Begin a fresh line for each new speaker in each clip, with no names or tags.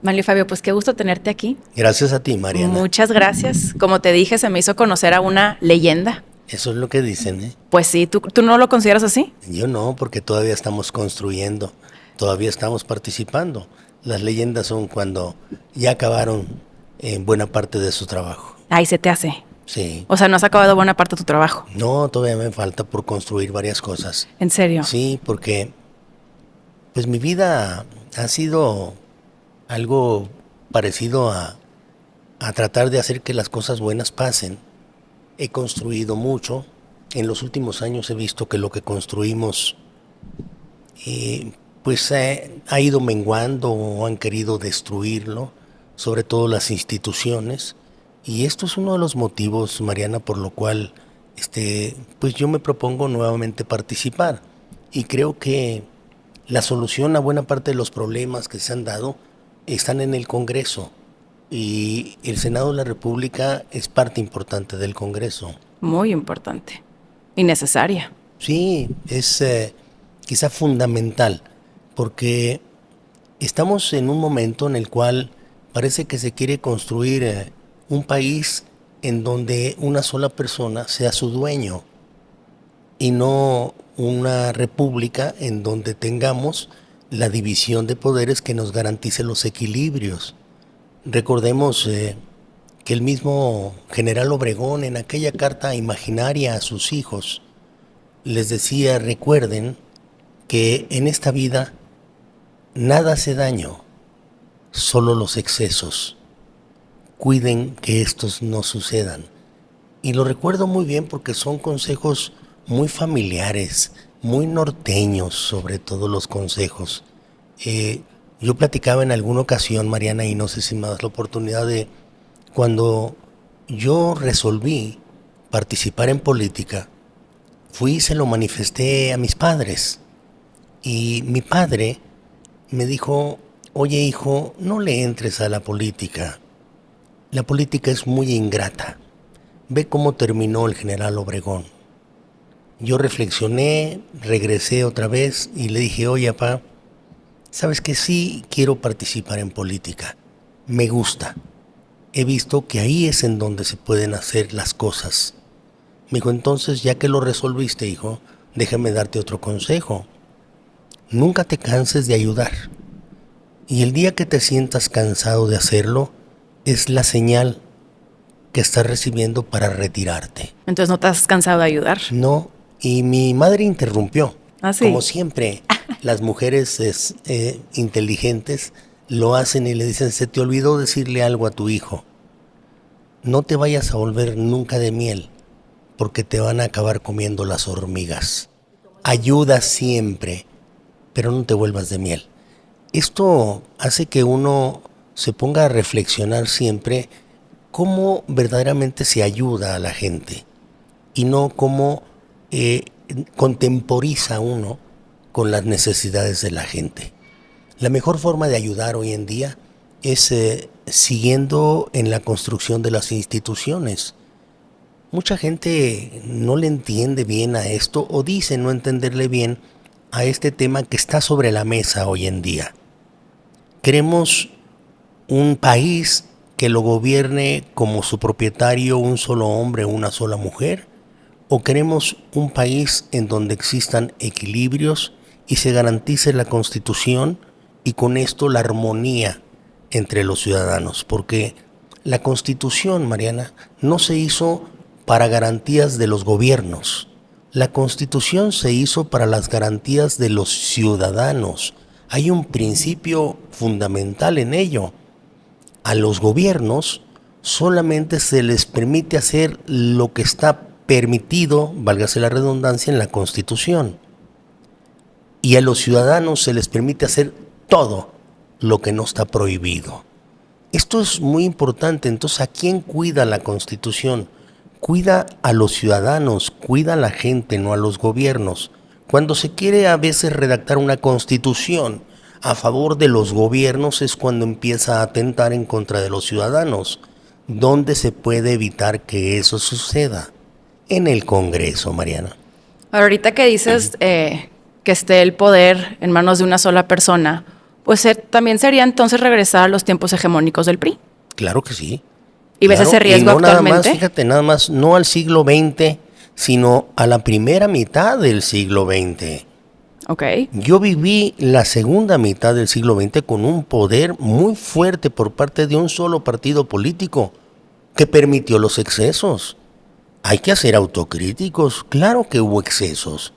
Manlio Fabio, pues qué gusto tenerte aquí.
Gracias a ti, María.
Muchas gracias. Como te dije, se me hizo conocer a una leyenda.
Eso es lo que dicen, ¿eh?
Pues sí, ¿tú, no lo consideras así?
Yo no, porque todavía estamos construyendo, todavía estamos participando. Las leyendas son cuando ya acabaron en eh, buena parte de su trabajo.
Ahí se te hace.
Sí. O sea,
no has acabado buena parte de tu trabajo.
No, todavía me falta por construir varias cosas. ¿En serio? Sí, porque pues mi vida ha sido algo parecido a, tratar de hacer que las cosas buenas pasen. He construido mucho. En los últimos años he visto que lo que construimos eh, pues eh, ha ido menguando o han querido destruirlo, sobre todo las instituciones. Y esto es uno de los motivos, Mariana, por lo cual este, pues yo me propongo nuevamente participar. Y creo que la solución a buena parte de los problemas que se han dado están en el Congreso y el Senado de la República es parte importante del Congreso. Muy importante y
necesaria.
Sí, es eh, quizá fundamental porque estamos en un momento en el cual parece que se quiere construir eh, un país en donde una sola persona sea su dueño y no una república en donde tengamos la división de poderes que nos garantice los equilibrios. Recordemos eh, que el mismo general Obregón en aquella carta imaginaria a sus hijos les decía, recuerden que en esta vida nada hace daño, solo los excesos. Cuiden que estos no sucedan. Y lo recuerdo muy bien porque son consejos muy familiares, muy norteños sobre todos los consejos. Eh, yo platicaba en alguna ocasión, Mariana, y no sé si me la oportunidad de, cuando yo resolví participar en política, fui y se lo manifesté a mis padres. Y mi padre me dijo, oye hijo, no le entres a la política. La política es muy ingrata. Ve cómo terminó el general Obregón yo reflexioné, regresé otra vez y le dije, oye, papá, sabes que sí quiero participar en política, me gusta. He visto que ahí es en donde se pueden hacer las cosas. Me dijo, entonces, ya que lo resolviste, hijo, déjame darte otro consejo. Nunca te canses de ayudar. Y el día que te sientas cansado de hacerlo, es la señal que estás recibiendo para retirarte. Entonces no te has cansado de ayudar. No, y mi madre interrumpió. Ah, Como siempre, las mujeres eh, inteligentes lo hacen y le dicen, se te olvidó decirle algo a tu hijo. No te vayas a volver nunca de miel, porque te van a acabar comiendo las hormigas. Ayuda siempre, pero no te vuelvas de miel. Esto hace que uno se ponga a reflexionar siempre cómo verdaderamente se ayuda a la gente y no cómo eh, contemporiza uno con las necesidades de la gente. La mejor forma de ayudar hoy en día es eh, siguiendo en la construcción de las instituciones. Mucha gente no le entiende bien a esto o dice no entenderle bien a este tema que está sobre la mesa hoy en día. Queremos un país que lo gobierne como su propietario un solo hombre una sola mujer ¿O queremos un país en donde existan equilibrios y se garantice la constitución y con esto la armonía entre los ciudadanos? Porque la constitución, Mariana, no se hizo para garantías de los gobiernos. La constitución se hizo para las garantías de los ciudadanos. Hay un principio fundamental en ello. A los gobiernos solamente se les permite hacer lo que está permitido, válgase la redundancia, en la Constitución. Y a los ciudadanos se les permite hacer todo lo que no está prohibido. Esto es muy importante. Entonces, ¿a quién cuida la Constitución? Cuida a los ciudadanos, cuida a la gente, no a los gobiernos. Cuando se quiere a veces redactar una constitución a favor de los gobiernos es cuando empieza a atentar en contra de los ciudadanos. ¿Dónde se puede evitar que eso suceda? en el Congreso, Mariana?
Ahorita que dices eh, que esté el poder en manos de una sola persona, pues eh, también sería entonces regresar a los tiempos hegemónicos del PRI.
Claro que sí.
¿Y ves ese riesgo no Nada más, fíjate,
nada más, no al siglo XX, sino a la primera mitad del siglo XX. ¿Ok? Yo viví la segunda mitad del siglo XX con un poder muy fuerte por parte de un solo partido político que permitió los excesos. Hay que hacer autocríticos, claro que hubo excesos,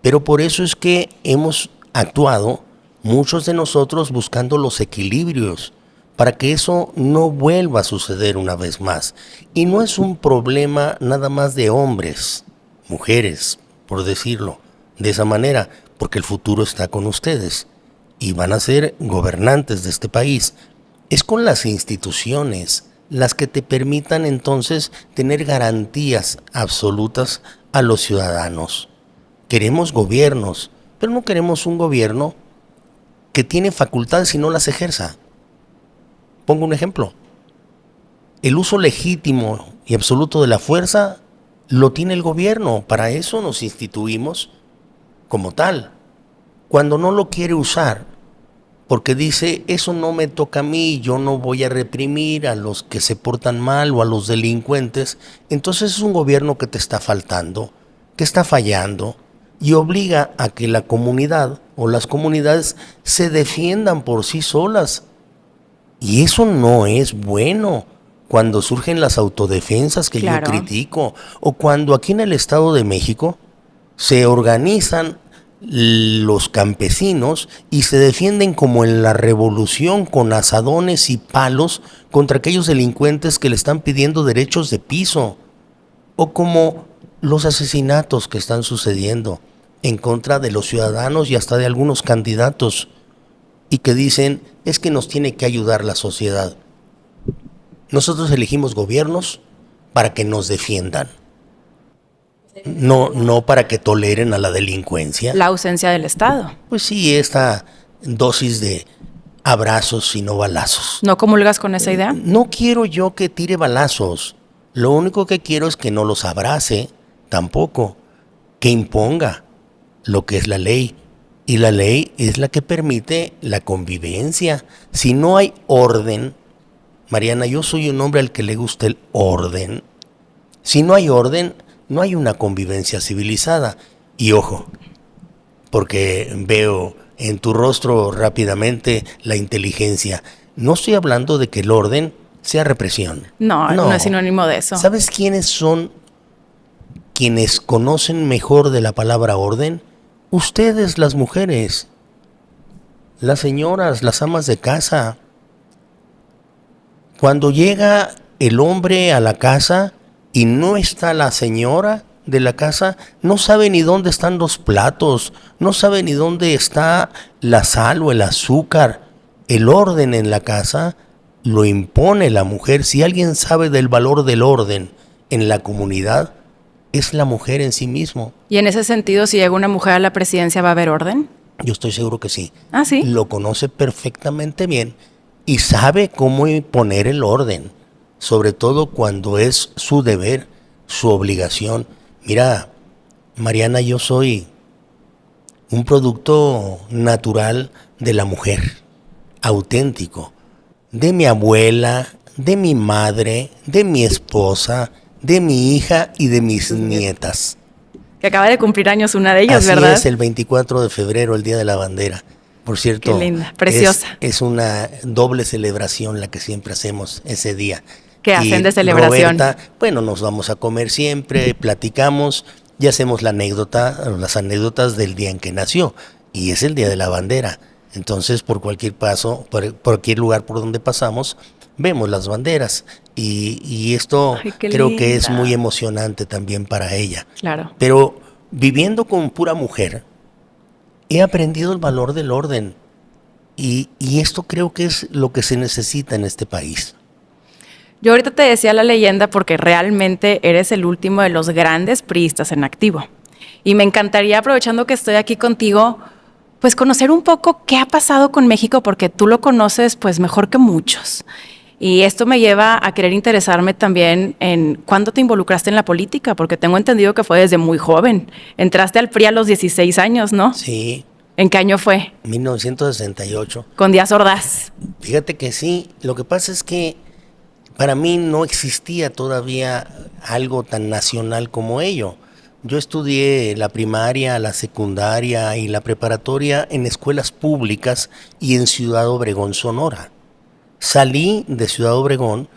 pero por eso es que hemos actuado muchos de nosotros buscando los equilibrios para que eso no vuelva a suceder una vez más. Y no es un problema nada más de hombres, mujeres, por decirlo de esa manera, porque el futuro está con ustedes y van a ser gobernantes de este país. Es con las instituciones las que te permitan entonces tener garantías absolutas a los ciudadanos. Queremos gobiernos, pero no queremos un gobierno que tiene facultad si no las ejerza. Pongo un ejemplo. El uso legítimo y absoluto de la fuerza lo tiene el gobierno, para eso nos instituimos como tal. Cuando no lo quiere usar, porque dice, eso no me toca a mí, yo no voy a reprimir a los que se portan mal o a los delincuentes. Entonces es un gobierno que te está faltando, que está fallando y obliga a que la comunidad o las comunidades se defiendan por sí solas. Y eso no es bueno cuando surgen las autodefensas que yo critico o cuando aquí en el Estado de México se organizan los campesinos y se defienden como en la revolución con asadones y palos contra aquellos delincuentes que le están pidiendo derechos de piso o como los asesinatos que están sucediendo en contra de los ciudadanos y hasta de algunos candidatos y que dicen es que nos tiene que ayudar la sociedad. Nosotros elegimos gobiernos para que nos defiendan. No, no para que toleren a la delincuencia. La
ausencia del Estado.
Pues sí, esta dosis de abrazos y no balazos.
¿No comulgas con esa idea?
No quiero yo que tire balazos. Lo único que quiero es que no los abrace tampoco, que imponga lo que es la ley. Y la ley es la que permite la convivencia. Si no hay orden, Mariana, yo soy un hombre al que le gusta el orden. Si no hay orden, no hay una convivencia civilizada. Y ojo, porque veo en tu rostro rápidamente la inteligencia. No estoy hablando de que el orden sea represión.
No, no, es sinónimo de eso. ¿Sabes quiénes son
quienes conocen mejor de la palabra orden? Ustedes, las mujeres, las señoras, las amas de casa. Cuando llega el hombre a la casa, y no está la señora de la casa, no sabe ni dónde están los platos, no sabe ni dónde está la sal o el azúcar. El orden en la casa lo impone la mujer. Si alguien sabe del valor del orden en la comunidad, es la mujer en sí mismo.
¿Y en ese sentido, si llega una mujer a la presidencia, va a haber
orden? Yo estoy seguro que sí. Ah, sí. Lo conoce perfectamente bien y sabe cómo imponer el orden sobre todo cuando es su deber, su obligación. Mira, Mariana, yo soy un producto natural de la mujer, auténtico, de mi abuela, de mi madre, de mi esposa, de mi hija y de mis nietas.
Que acaba de cumplir años una de ellas, Así ¿verdad? Es
el 24 de febrero, el Día de la Bandera. Por cierto, Qué linda, preciosa. es una doble celebración la que siempre hacemos ese día que hacen de celebración. bueno, nos vamos a comer siempre, platicamos y hacemos la anécdota, las anécdotas del día en que nació. Y es el día de la bandera. Entonces, por cualquier paso, por, cualquier lugar por donde pasamos, vemos las banderas. Y, esto creo que es muy emocionante también para ella. Claro. Pero viviendo con pura mujer, he aprendido el valor del orden. y esto creo que es lo que se necesita en este país.
Yo ahorita te decía la leyenda porque realmente eres el último de los grandes priistas en activo. Y me encantaría, aprovechando que estoy aquí contigo, pues conocer un poco qué ha pasado con México, porque tú lo conoces pues mejor que muchos. Y esto me lleva a querer interesarme también en cuándo te involucraste en la política, porque tengo entendido que fue desde muy joven. Entraste al PRI a los 16 años, ¿no? Sí. ¿En qué año
fue? 1968. Con Díaz Ordaz. Fíjate que sí, lo que pasa es que para mí no existía todavía algo tan nacional como ello. Yo estudié la primaria, la secundaria y la preparatoria en escuelas públicas y en Ciudad Obregón, Sonora. Salí de Ciudad Obregón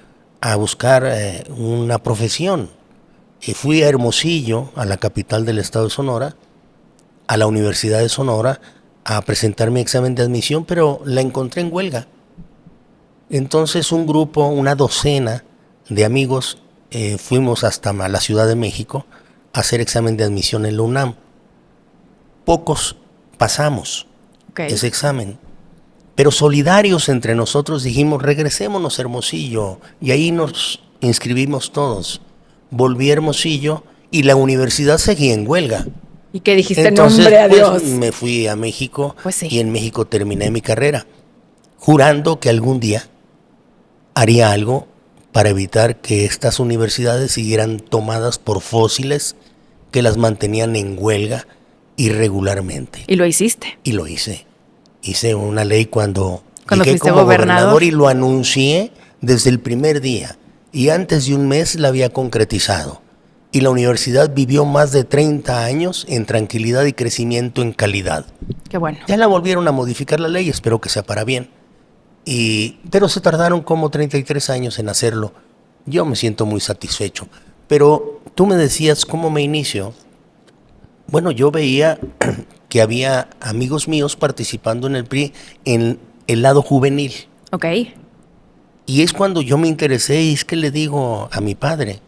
a buscar eh, una profesión. Y fui a Hermosillo, a la capital del estado de Sonora, a la Universidad de Sonora, a presentar mi examen de admisión, pero la encontré en huelga. Entonces un grupo, una docena de amigos, eh, fuimos hasta la Ciudad de México a hacer examen de admisión en la UNAM. Pocos pasamos ese examen. Pero solidarios entre nosotros dijimos, regresémonos Hermosillo. Y ahí nos inscribimos todos. Volví a Hermosillo y la universidad seguía en huelga.
¿Y qué dijiste? nombre pues, a Dios. me
fui a México pues y en México terminé mi carrera, jurando que algún día haría algo para evitar que estas universidades siguieran tomadas por fósiles que las mantenían en huelga irregularmente. ¿Y lo hiciste? Y lo hice. Hice una ley cuando, fui como gobernador. y lo anuncié desde el primer día. Y antes de un mes la había concretizado. Y la universidad vivió más de 30 años en tranquilidad y crecimiento en calidad. Qué bueno. Ya la volvieron a modificar la ley, espero que sea para bien pero se tardaron como 33 años en hacerlo. Yo me siento muy satisfecho. Pero tú me decías cómo me inicio. Bueno, yo veía que había amigos míos participando en el PRI en el lado juvenil. Ok. Y es cuando yo me interesé y es que le digo a mi padre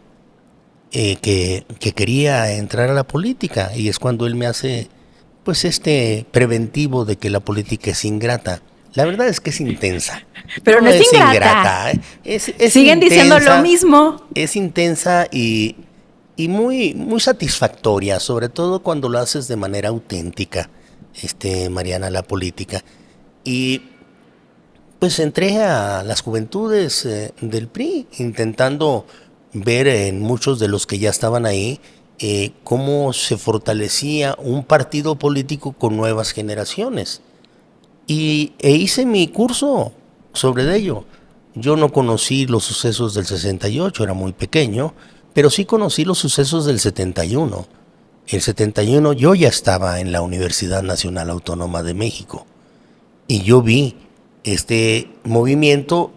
eh, que, que, quería entrar a la política y es cuando él me hace pues este preventivo de que la política es ingrata. La verdad es que es intensa. Pero no, es, es, ingrata. ¿eh?
Es, Siguen diciendo lo mismo.
Es intensa y, muy, muy satisfactoria, sobre todo cuando lo haces de manera auténtica, este, Mariana, la política. Y pues entré a las juventudes eh, del PRI, intentando ver en muchos de los que ya estaban ahí eh, cómo se fortalecía un partido político con nuevas generaciones y e hice mi curso sobre ello. Yo no conocí los sucesos del 68, era muy pequeño, pero sí conocí los sucesos del 71. El 71 yo ya estaba en la Universidad Nacional Autónoma de México y yo vi este movimiento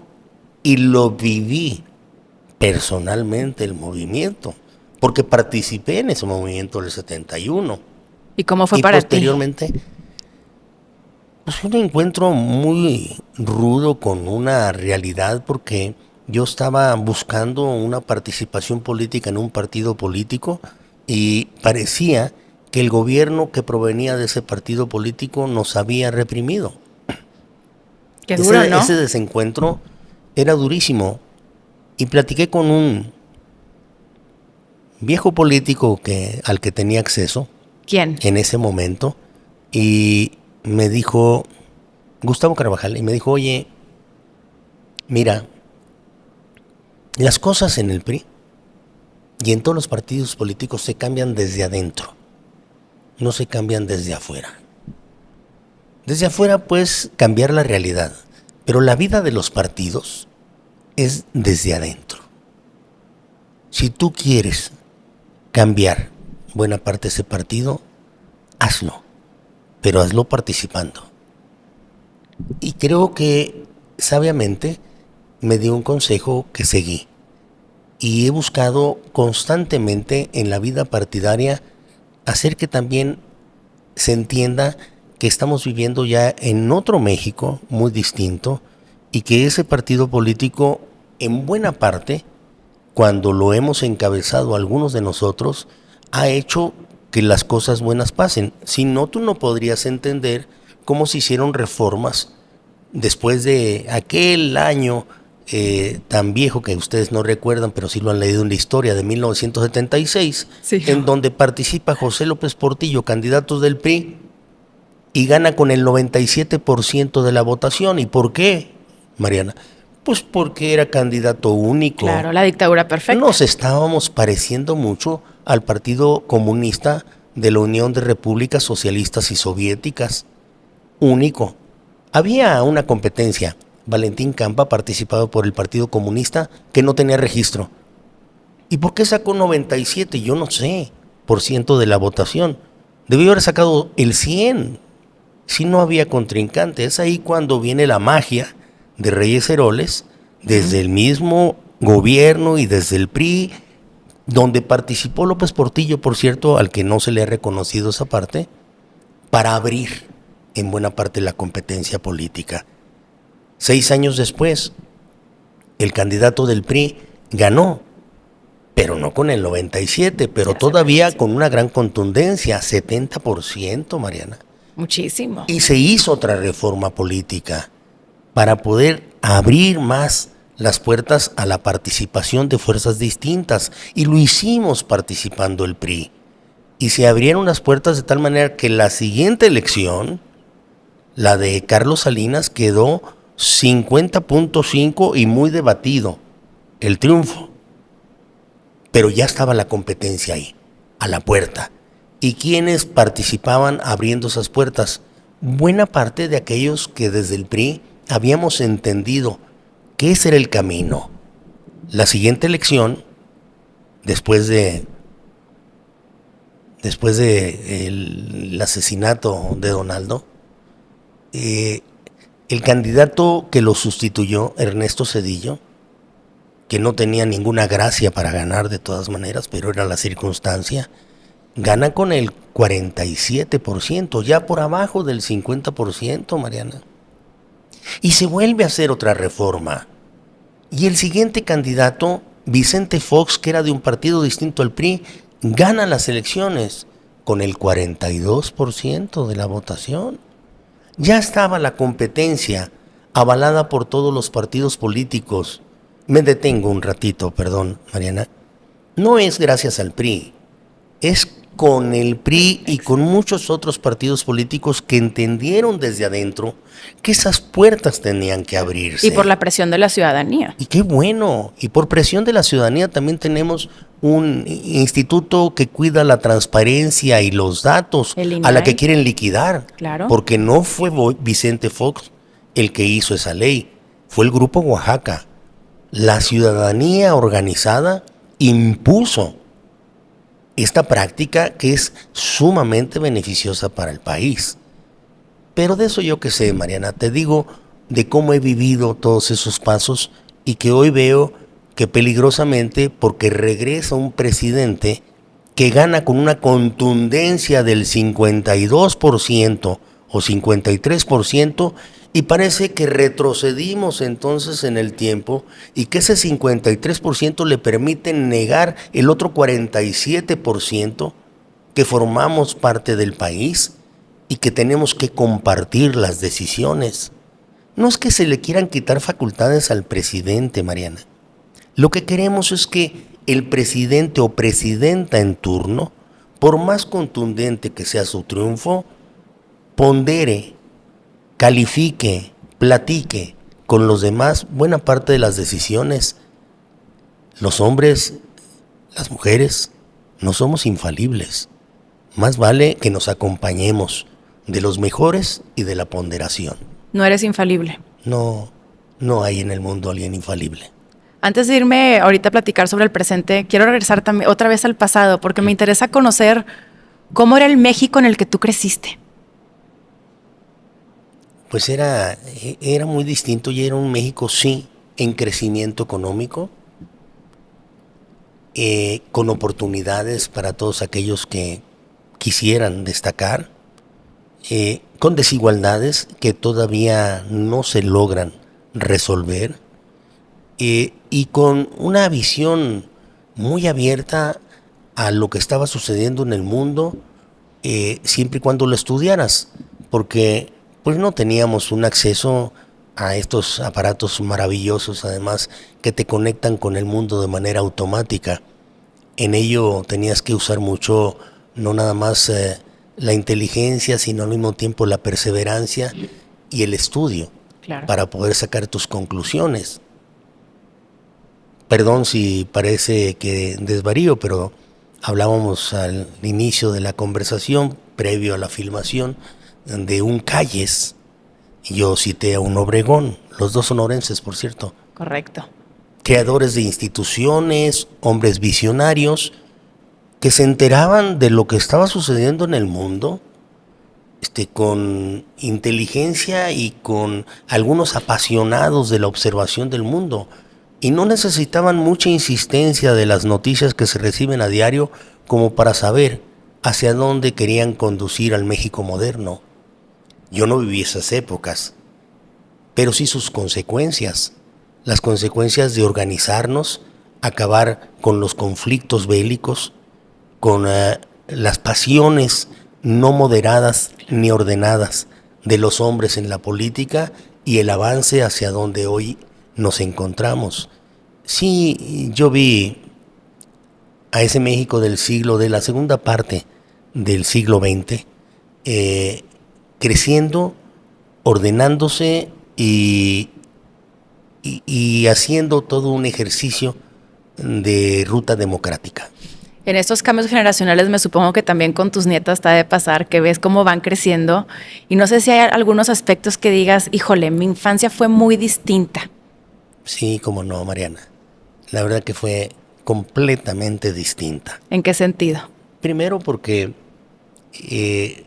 y lo viví personalmente el movimiento, porque participé en ese movimiento del 71. ¿Y cómo fue para ti? Posteriormente fue un encuentro muy rudo con una realidad porque yo estaba buscando una participación política en un partido político y parecía que el gobierno que provenía de ese partido político nos había reprimido.
ese, ese
desencuentro era durísimo y platiqué con un viejo político que, al que tenía acceso. ¿Quién? En ese momento. Y me dijo, Gustavo Carvajal, y me dijo, oye, mira, las cosas en el PRI y en todos los partidos políticos se cambian desde adentro, no se cambian desde afuera. Desde afuera puedes cambiar la realidad, pero la vida de los partidos es desde adentro. Si tú quieres cambiar buena parte de ese partido, hazlo pero hazlo participando. Y creo que sabiamente me dio un consejo que seguí y he buscado constantemente en la vida partidaria hacer que también se entienda que estamos viviendo ya en otro México muy distinto y que ese partido político en buena parte, cuando lo hemos encabezado algunos de nosotros, ha hecho que las cosas buenas pasen. Si no, tú no podrías entender cómo se hicieron reformas después de aquel año eh, tan viejo que ustedes no recuerdan, pero sí lo han leído en la historia, de 1976, en donde participa José López Portillo, candidato del PRI, y gana con el 97% de la votación. ¿Y por qué, Mariana? Pues porque era candidato único. Claro, la dictadura perfecta. Nos estábamos pareciendo mucho al Partido Comunista de la Unión de Repúblicas Socialistas y Soviéticas. Único. Había una competencia. Valentín Campa, participado por el Partido Comunista, que no tenía registro. ¿Y por qué sacó 97? Yo no sé, por ciento de la votación. Debió haber sacado el 100, si no había contrincante. Es ahí cuando viene la magia de Reyes Heroles, desde el mismo gobierno y desde el PRI donde participó López Portillo, por cierto, al que no se le ha reconocido esa parte, para abrir en buena parte la competencia política. Seis años después, el candidato del PRI ganó, pero no con el 97, pero todavía con una gran contundencia, 70%, Mariana. Muchísimo. Y se hizo otra reforma política para poder abrir más las puertas a la participación de fuerzas distintas y lo hicimos participando el PRI. Y se abrieron las puertas de tal manera que la siguiente elección, la de Carlos Salinas, quedó 50.5 y muy debatido el triunfo. Pero ya estaba la competencia ahí, a la puerta. ¿Y quienes participaban abriendo esas puertas? Buena parte de aquellos que desde el PRI habíamos entendido ¿Qué ese era el camino. La siguiente elección, después de después de el, asesinato de Donaldo, eh, el candidato que lo sustituyó, Ernesto Cedillo, que no tenía ninguna gracia para ganar de todas maneras, pero era la circunstancia, gana con el 47%, ya por abajo del 50%, Mariana. Y se vuelve a hacer otra reforma. Y el siguiente candidato, Vicente Fox, que era de un partido distinto al PRI, gana las elecciones con el 42% de la votación. Ya estaba la competencia avalada por todos los partidos políticos. Me detengo un ratito, perdón, Mariana. No es gracias al PRI, es con el PRI y con muchos otros partidos políticos que entendieron desde adentro que esas puertas tenían que abrirse. Y por
la presión de la ciudadanía.
Y qué bueno. Y por presión de la ciudadanía también tenemos un instituto que cuida la transparencia y los datos a la que quieren liquidar. Porque no fue Vicente Fox el que hizo esa ley, fue el Grupo Oaxaca. La ciudadanía organizada impuso esta práctica que es sumamente beneficiosa para el país. Pero de eso yo que sé, Mariana, te digo de cómo he vivido todos esos pasos y que hoy veo que peligrosamente, porque regresa un presidente que gana con una contundencia del 52%, o 53%, y parece que retrocedimos entonces en el tiempo y que ese 53% le permite negar el otro 47% que formamos parte del país y que tenemos que compartir las decisiones. No es que se le quieran quitar facultades al presidente, Mariana. Lo que queremos es que el presidente o presidenta en turno, por más contundente que sea su triunfo, pondere, califique, platique con los demás buena parte de las decisiones. Los hombres, las mujeres, no somos infalibles. Más vale que nos acompañemos de los mejores y de la ponderación.
No eres infalible.
No, no hay en el mundo alguien infalible.
Antes de irme ahorita a platicar sobre el presente, quiero regresar también otra vez al pasado porque me interesa conocer cómo era el México en el que tú creciste
pues era, era muy distinto y era un México, sí, en crecimiento económico, eh, con oportunidades para todos aquellos que quisieran destacar, eh, con desigualdades que todavía no se logran resolver eh, y con una visión muy abierta a lo que estaba sucediendo en el mundo, siempre y cuando lo estudiaras, porque pues no teníamos un acceso a estos aparatos maravillosos, además, que te conectan con el mundo de manera automática. En ello tenías que usar mucho, no nada más eh, la inteligencia, sino al mismo tiempo la perseverancia y el estudio para poder sacar tus conclusiones. Perdón si parece que desvarío, pero hablábamos al inicio de la conversación, previo a la filmación, de un Calles, yo cité a un Obregón, los dos son orenses, por cierto. Correcto. Creadores de instituciones, hombres visionarios, que se enteraban de lo que estaba sucediendo en el mundo, este, con inteligencia y con algunos apasionados de la observación del mundo. Y no necesitaban mucha insistencia de las noticias que se reciben a diario como para saber hacia dónde querían conducir al México moderno. Yo no viví esas épocas, pero sí sus consecuencias, las consecuencias de organizarnos, acabar con los conflictos bélicos, con eh, las pasiones no moderadas ni ordenadas de los hombres en la política y el avance hacia donde hoy nos encontramos. Sí, yo vi a ese México del siglo, de la segunda parte del siglo XX, creciendo, ordenándose y, y, haciendo todo un ejercicio de ruta democrática.
En estos cambios generacionales me supongo que también con tus nietas está de pasar, que ves cómo van creciendo y no sé si hay algunos aspectos que digas, híjole, mi infancia fue muy distinta.
Sí, como no, Mariana. La verdad que fue completamente distinta.
¿En qué sentido?
Primero porque eh,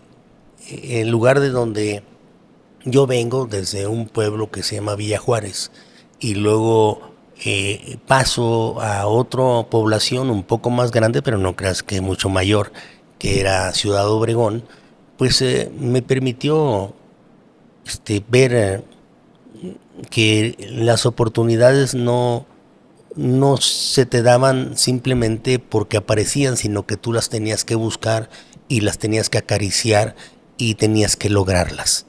el lugar de donde yo vengo, desde un pueblo que se llama Villa Juárez, y luego eh, paso a otra población un poco más grande, pero no creas que mucho mayor, que era Ciudad Obregón, pues eh, me permitió este, ver eh, que las oportunidades no, no se te daban simplemente porque aparecían, sino que tú las tenías que buscar y las tenías que acariciar y tenías que lograrlas.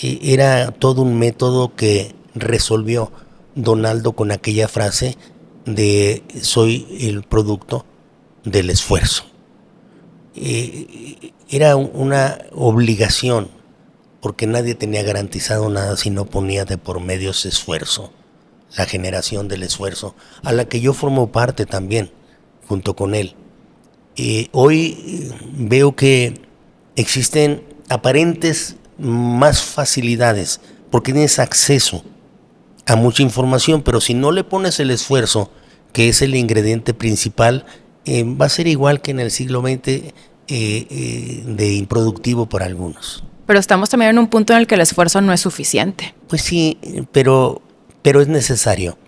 E, era todo un método que resolvió Donaldo con aquella frase de soy el producto del esfuerzo. E, era una obligación porque nadie tenía garantizado nada si no ponía de por medio ese esfuerzo, la generación del esfuerzo, a la que yo formo parte también, junto con él. y e, hoy eh, veo que existen aparentes más facilidades, porque tienes acceso a mucha información, pero si no le pones el esfuerzo, que es el ingrediente principal, eh, va a ser igual que en el siglo XX eh, eh, de improductivo para algunos.
Pero estamos también en un punto en el que el esfuerzo no es suficiente.
Pues sí, pero, pero es necesario,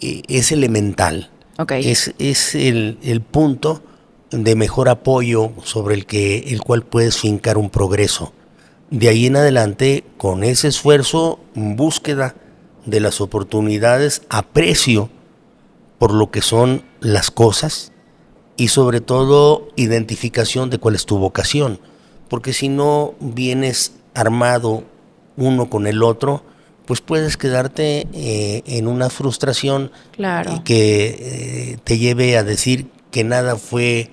es elemental, es, el, el punto de mejor apoyo sobre el, que, el cual puedes fincar un progreso. De ahí en adelante, con ese esfuerzo, búsqueda de las oportunidades, aprecio por lo que son las cosas y sobre todo identificación de cuál es tu vocación. Porque si no vienes armado uno con el otro, pues puedes quedarte eh, en una frustración y eh, que eh, te lleve a decir que nada fue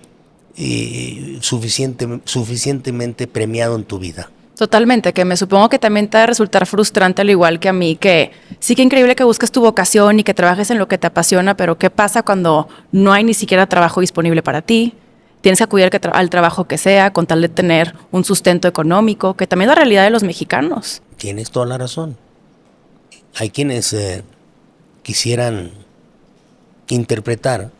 y suficientemente premiado en tu vida.
Totalmente, que me supongo que también te va a resultar frustrante al igual que a mí, que sí que increíble que busques tu vocación y que trabajes en lo que te apasiona, pero ¿qué pasa cuando no hay ni siquiera trabajo disponible para ti? Tienes que acudir al trabajo que sea con tal de tener un sustento económico, que también es la realidad de los
mexicanos. Tienes toda la razón. Hay quienes eh, quisieran interpretar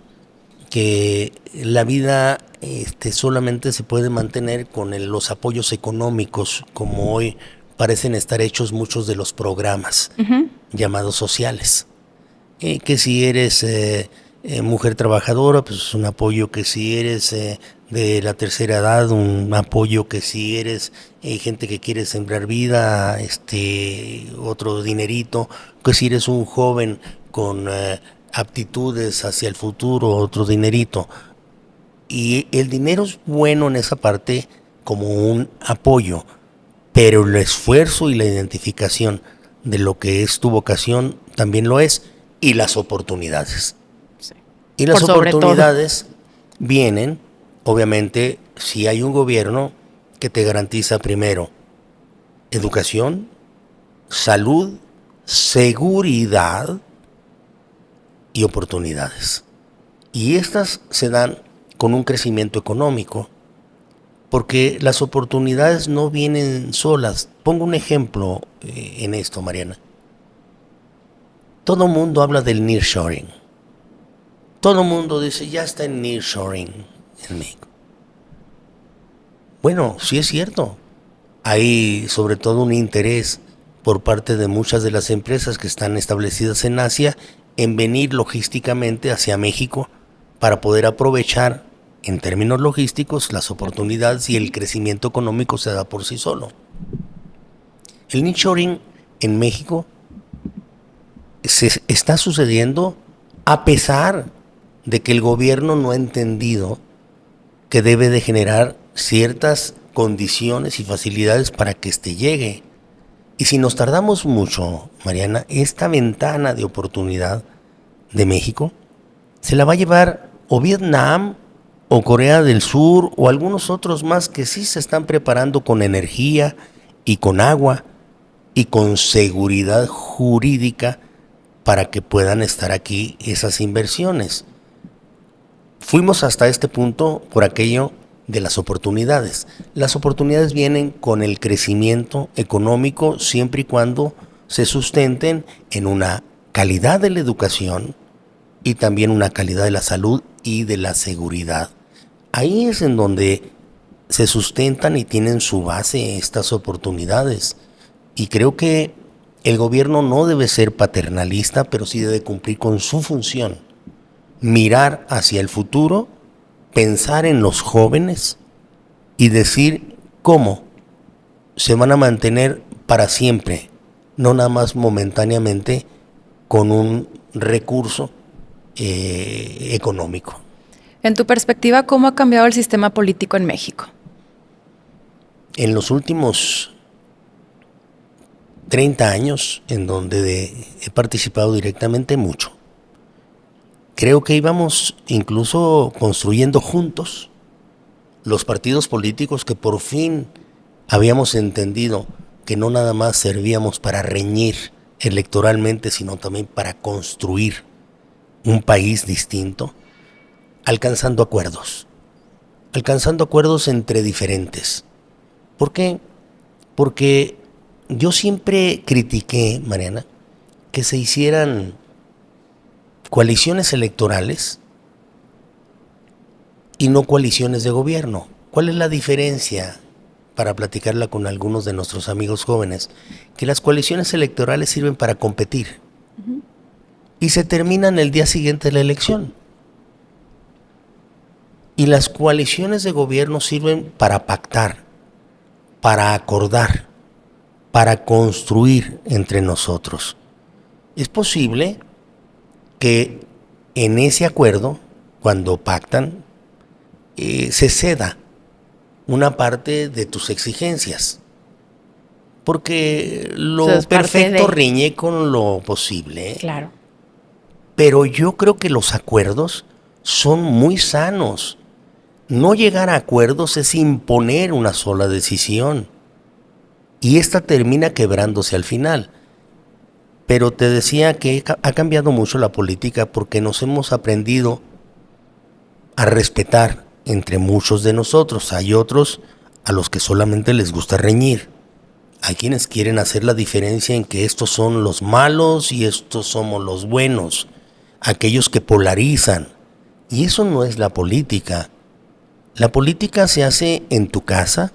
que la vida este, solamente se puede mantener con los apoyos económicos, como hoy parecen estar hechos muchos de los programas llamados sociales. Eh, que si eres eh, eh, mujer trabajadora, pues es un apoyo, que si eres de la tercera edad, un apoyo, que si eres gente que quiere sembrar vida, este, otro dinerito, que si eres un joven con aptitudes hacia el futuro, otro dinerito y el dinero es bueno en esa parte como un apoyo, pero el esfuerzo y la identificación de lo que es tu vocación también lo es, y las oportunidades. Y las oportunidades vienen, obviamente, si hay un gobierno que te garantiza primero educación, salud, seguridad y oportunidades. Y estas se dan con un crecimiento económico, porque las oportunidades no vienen solas. Pongo un ejemplo eh, en esto, Mariana. Todo mundo habla del nearshoring. Todo mundo dice, ya está el nearshoring en México. Bueno, sí es cierto. Hay sobre todo un interés por parte de muchas de las empresas que están establecidas en Asia en venir logísticamente hacia México para poder aprovechar en términos logísticos, las oportunidades y el crecimiento económico se da por sí solo. El nichoring en México se está sucediendo a pesar de que el gobierno no ha entendido que debe de generar ciertas condiciones y facilidades para que este llegue. Y si nos tardamos mucho, Mariana, esta ventana de oportunidad de México se la va a llevar o Vietnam o Corea del Sur o algunos otros más que sí se están preparando con energía y con agua y con seguridad jurídica para que puedan estar aquí esas inversiones. Fuimos hasta este punto por aquello de las oportunidades. Las oportunidades vienen con el crecimiento económico siempre y cuando se sustenten en una calidad de la educación, y también una calidad de la salud y de la seguridad. Ahí es en donde se sustentan y tienen su base estas oportunidades. Y creo que el gobierno no debe ser paternalista, pero sí debe cumplir con su función. Mirar hacia el futuro, pensar en los jóvenes y decir cómo se van a mantener para siempre, no nada más momentáneamente con un recurso eh, económico.
En tu perspectiva, ¿cómo ha cambiado el sistema político en México?
En los últimos 30 años, en donde he participado directamente mucho, creo que íbamos incluso construyendo juntos los partidos políticos que por fin habíamos entendido que no nada más servíamos para reñir electoralmente, sino también para construir un país distinto, alcanzando acuerdos, alcanzando acuerdos entre diferentes. ¿Por qué? Porque yo siempre critiqué, Mariana, que se hicieran coaliciones electorales y no coaliciones de gobierno. ¿Cuál es la diferencia? Para platicarla con algunos de nuestros amigos jóvenes, que las coaliciones electorales sirven para competir y se en el día siguiente de la elección. Y las coaliciones de gobierno sirven para pactar, para acordar, para construir entre nosotros. Es posible que en ese acuerdo, cuando pactan, eh, se ceda una parte de tus exigencias. Porque lo perfecto riñe con lo posible. ¿eh? Claro. Pero yo creo que los acuerdos son muy sanos. No llegar a acuerdos es imponer una sola decisión. Y esta termina quebrándose al final. Pero te decía que ha cambiado mucho la política porque nos hemos aprendido a respetar entre muchos de nosotros. Hay otros a los que solamente les gusta reñir. Hay quienes quieren hacer la diferencia en que estos son los malos y estos somos los buenos aquellos que polarizan. Y eso no es la política. La política se hace en tu casa,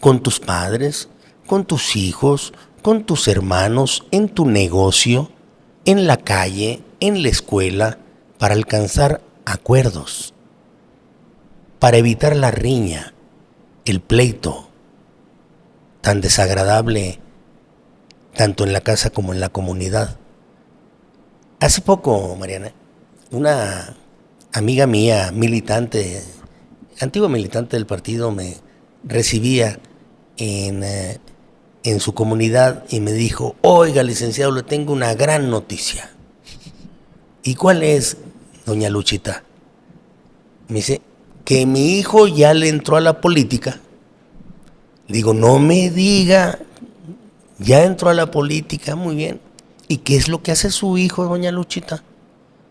con tus padres, con tus hijos, con tus hermanos, en tu negocio, en la calle, en la escuela, para alcanzar acuerdos, para evitar la riña, el pleito, tan desagradable tanto en la casa como en la comunidad. Hace poco, Mariana, una amiga mía, militante, antigua militante del partido, me recibía en, eh, en su comunidad y me dijo, oiga, licenciado, le tengo una gran noticia. ¿Y cuál es, doña Luchita? Me dice, que mi hijo ya le entró a la política. Digo, no me diga, ya entró a la política, muy bien. ¿Y qué es lo que hace su hijo, doña Luchita?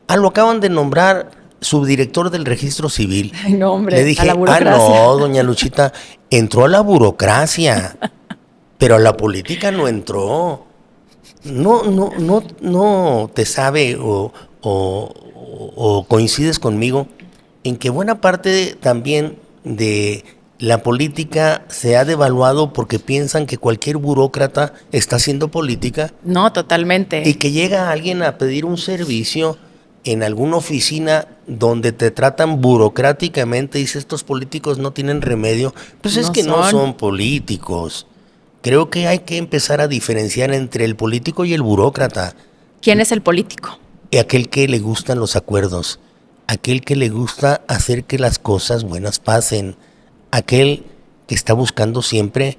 Ah, lo acaban de nombrar subdirector del registro civil.
Ay, no, hombre, Le dije, ah, no, doña
Luchita, entró a la burocracia, pero a la política no entró. No, no, no, no te sabe o, o coincides conmigo en que buena parte también de la política se ha devaluado porque piensan que cualquier burócrata está haciendo política.
No, totalmente. Y
que llega alguien a pedir un servicio en alguna oficina donde te tratan burocráticamente y dice estos políticos no tienen remedio, pues es que no son políticos. Creo que hay que empezar a diferenciar entre el político y el burócrata. ¿Quién es el político? Aquel que le gustan los acuerdos, aquel que le gusta hacer que las cosas buenas pasen aquel que está buscando siempre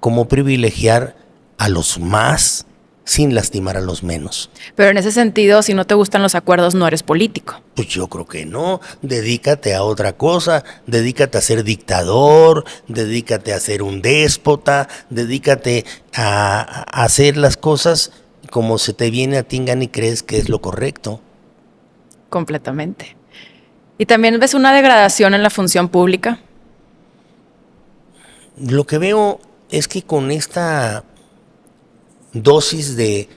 cómo privilegiar a los más sin lastimar a los menos. Pero en ese sentido, si no te gustan los acuerdos, no eres político. Pues yo creo que no. Dedícate a otra cosa. Dedícate a ser dictador, dedícate a ser un déspota, dedícate a, hacer las cosas como se te viene a tingan y crees que es lo correcto.
Completamente. Y también ves una degradación en la función pública
lo que veo es que con esta dosis de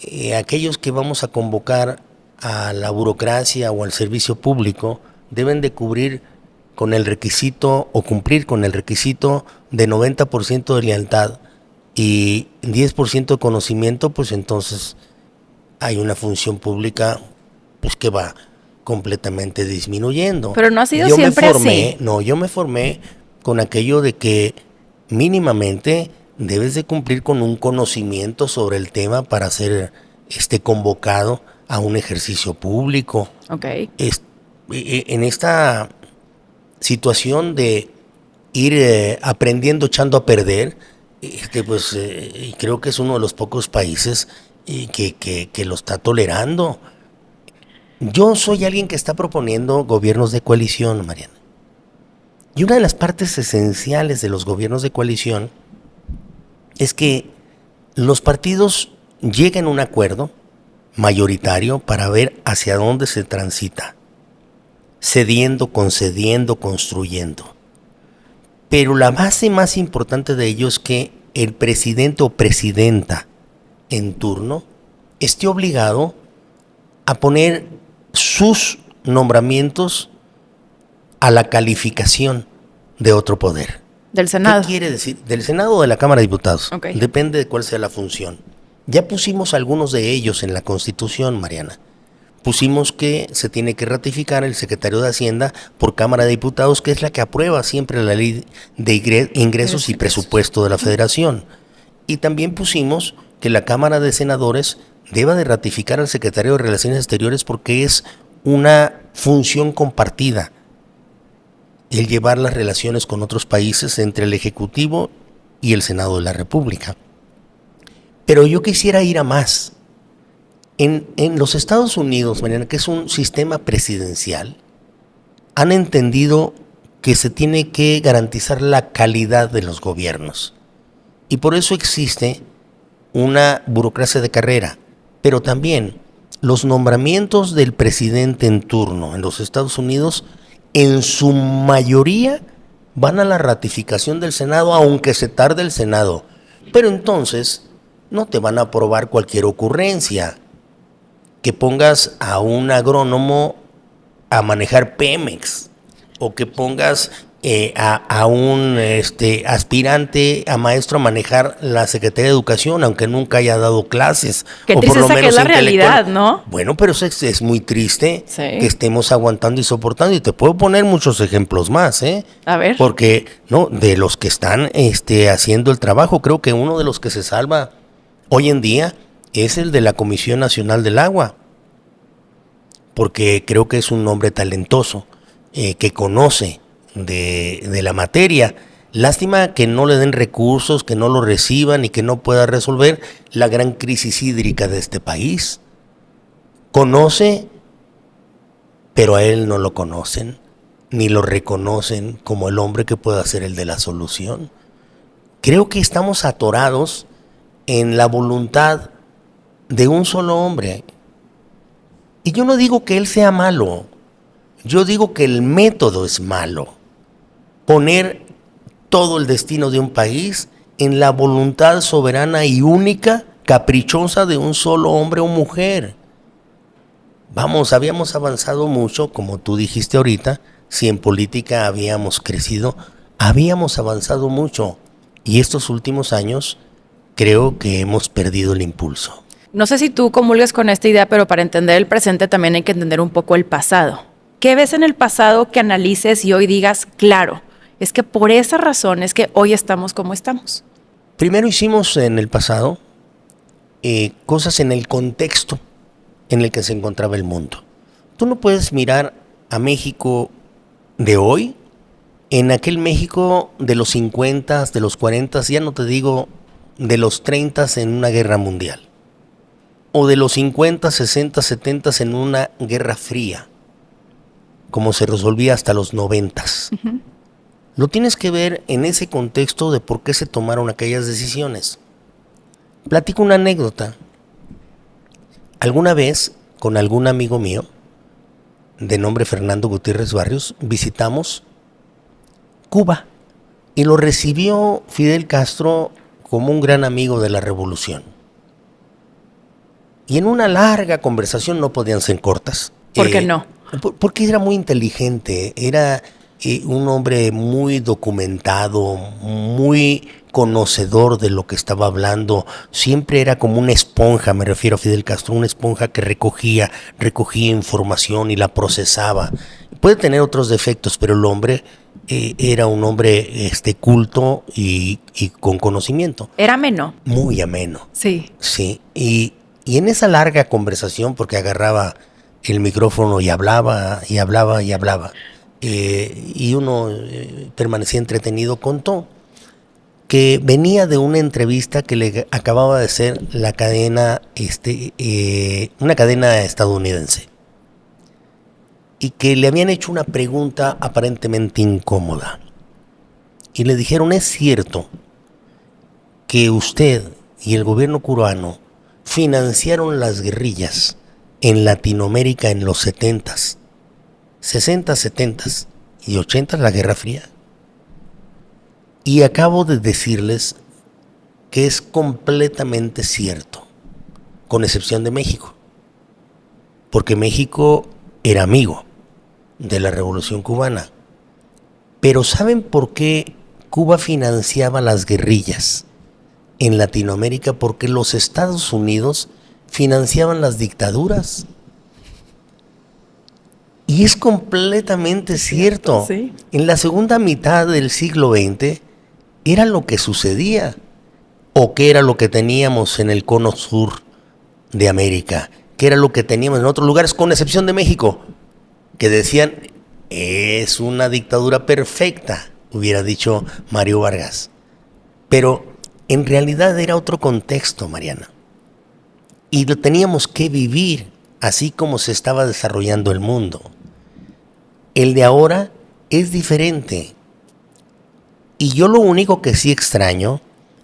eh, aquellos que vamos a convocar a la burocracia o al servicio público, deben de cubrir con el requisito o cumplir con el requisito de 90% de lealtad y 10% de conocimiento, pues entonces hay una función pública pues que va completamente disminuyendo. Pero no ha sido yo siempre me formé, así. No, yo me formé con aquello de que mínimamente debes de cumplir con un conocimiento sobre el tema para ser este, convocado a un ejercicio público. Okay. Es, e, e, en esta situación de ir eh, aprendiendo echando a perder, este, pues eh, creo que es uno de los pocos países eh, que lo está tolerando. Yo soy alguien que está proponiendo gobiernos de coalición, Mariana. Y una de las partes esenciales de los gobiernos de coalición es que los partidos lleguen a un acuerdo mayoritario para ver hacia dónde se transita, cediendo, concediendo, construyendo. Pero la base más importante de ello es que el presidente o presidenta en turno esté obligado a poner sus nombramientos a la calificación de otro poder. Del Senado. ¿Qué quiere decir? Del Senado o de la Cámara de Diputados. Depende de cuál sea la función. Ya pusimos algunos de ellos en la Constitución, Mariana. Pusimos que se tiene que ratificar el secretario de Hacienda por Cámara de Diputados, que es la que aprueba siempre la ley de ingresos, ingresos y presupuesto de la Federación. Y también pusimos que la Cámara de Senadores deba de ratificar al secretario de Relaciones Exteriores porque es una función compartida el llevar las relaciones con otros países entre el Ejecutivo y el Senado de la República. Pero yo quisiera ir a más. En, los Estados Unidos, Mariana, que es un sistema presidencial, han entendido que se tiene que garantizar la calidad de los gobiernos. Y por eso existe una burocracia de carrera. Pero también los nombramientos del presidente en turno en los Estados Unidos en su mayoría van a la ratificación del Senado, aunque se tarde el Senado. Pero entonces no te van a aprobar cualquier ocurrencia. Que pongas a un agrónomo a manejar Pemex o que pongas eh, a, un este, aspirante a maestro a manejar la Secretaría de Educación, aunque nunca haya dado clases. o por lo menos es la realidad, ¿no? Bueno, pero es, muy triste que estemos aguantando y soportando. Y te puedo poner muchos ejemplos más, ¿eh? A ver. Porque, no, de los que están este, haciendo el trabajo, creo que uno de los que se salva hoy en día es el de la Comisión Nacional del Agua. Porque creo que es un hombre talentoso, eh, que conoce de, la materia. Lástima que no le den recursos, que no lo reciban y que no pueda resolver la gran crisis hídrica de este país. Conoce, pero a él no lo conocen, ni lo reconocen como el hombre que pueda ser el de la solución. Creo que estamos atorados en la voluntad de un solo hombre. Y yo no digo que él sea malo, yo digo que el método es malo poner todo el destino de un país en la voluntad soberana y única, caprichosa de un solo hombre o mujer. Vamos, habíamos avanzado mucho, como tú dijiste ahorita, si en política habíamos crecido, habíamos avanzado mucho y estos últimos años creo que hemos perdido el impulso.
No sé si tú comulgas con esta idea, pero para entender el presente también hay que entender un poco el pasado. ¿Qué ves en el pasado que analices y hoy digas, claro, es que por esa razón es que hoy estamos como estamos.
Primero hicimos en el pasado eh, cosas en el contexto en el que se encontraba el mundo. Tú no puedes mirar a México de hoy, en aquel México de los 50, de los 40, ya no te digo de los 30 en una guerra mundial, o de los 50, 60, 70 en una guerra fría, como se resolvía hasta los 90. Lo tienes que ver en ese contexto de por qué se tomaron aquellas decisiones. Platico una anécdota. Alguna vez, con algún amigo mío, de nombre Fernando Gutiérrez Barrios, visitamos Cuba y lo recibió Fidel Castro como un gran amigo de la revolución. Y en una larga conversación no podían ser cortas. ¿Por qué eh, no? Porque era muy inteligente, era un hombre muy documentado, muy conocedor de lo que estaba hablando, siempre era como una esponja, me refiero a Fidel Castro, una esponja que recogía, recogía información y la procesaba. Puede tener otros defectos, pero el hombre eh, era un hombre este, culto y, con conocimiento. Era ameno. Muy ameno. Sí. Sí. Y, y en esa larga conversación, porque agarraba el micrófono y hablaba y hablaba y hablaba. Eh, y uno eh, permanecía entretenido, contó que venía de una entrevista que le acababa de hacer la cadena, este, eh, una cadena estadounidense, y que le habían hecho una pregunta aparentemente incómoda. Y le dijeron, ¿es cierto que usted y el gobierno cubano financiaron las guerrillas en Latinoamérica en los setentas 60, 70 y 80 la Guerra Fría. Y acabo de decirles que es completamente cierto, con excepción de México, porque México era amigo de la Revolución Cubana. Pero ¿saben por qué Cuba financiaba las guerrillas en Latinoamérica? Porque los Estados Unidos financiaban las dictaduras. Y es completamente cierto. En la segunda mitad del siglo XX era lo que sucedía o qué era lo que teníamos en el cono sur de América, que era lo que teníamos en otros lugares, con excepción de México, que decían, es una dictadura perfecta, hubiera dicho Mario Vargas. Pero en realidad era otro contexto, Mariana. Y lo teníamos que vivir así como se estaba desarrollando el mundo. El de ahora es diferente. Y yo lo único que sí extraño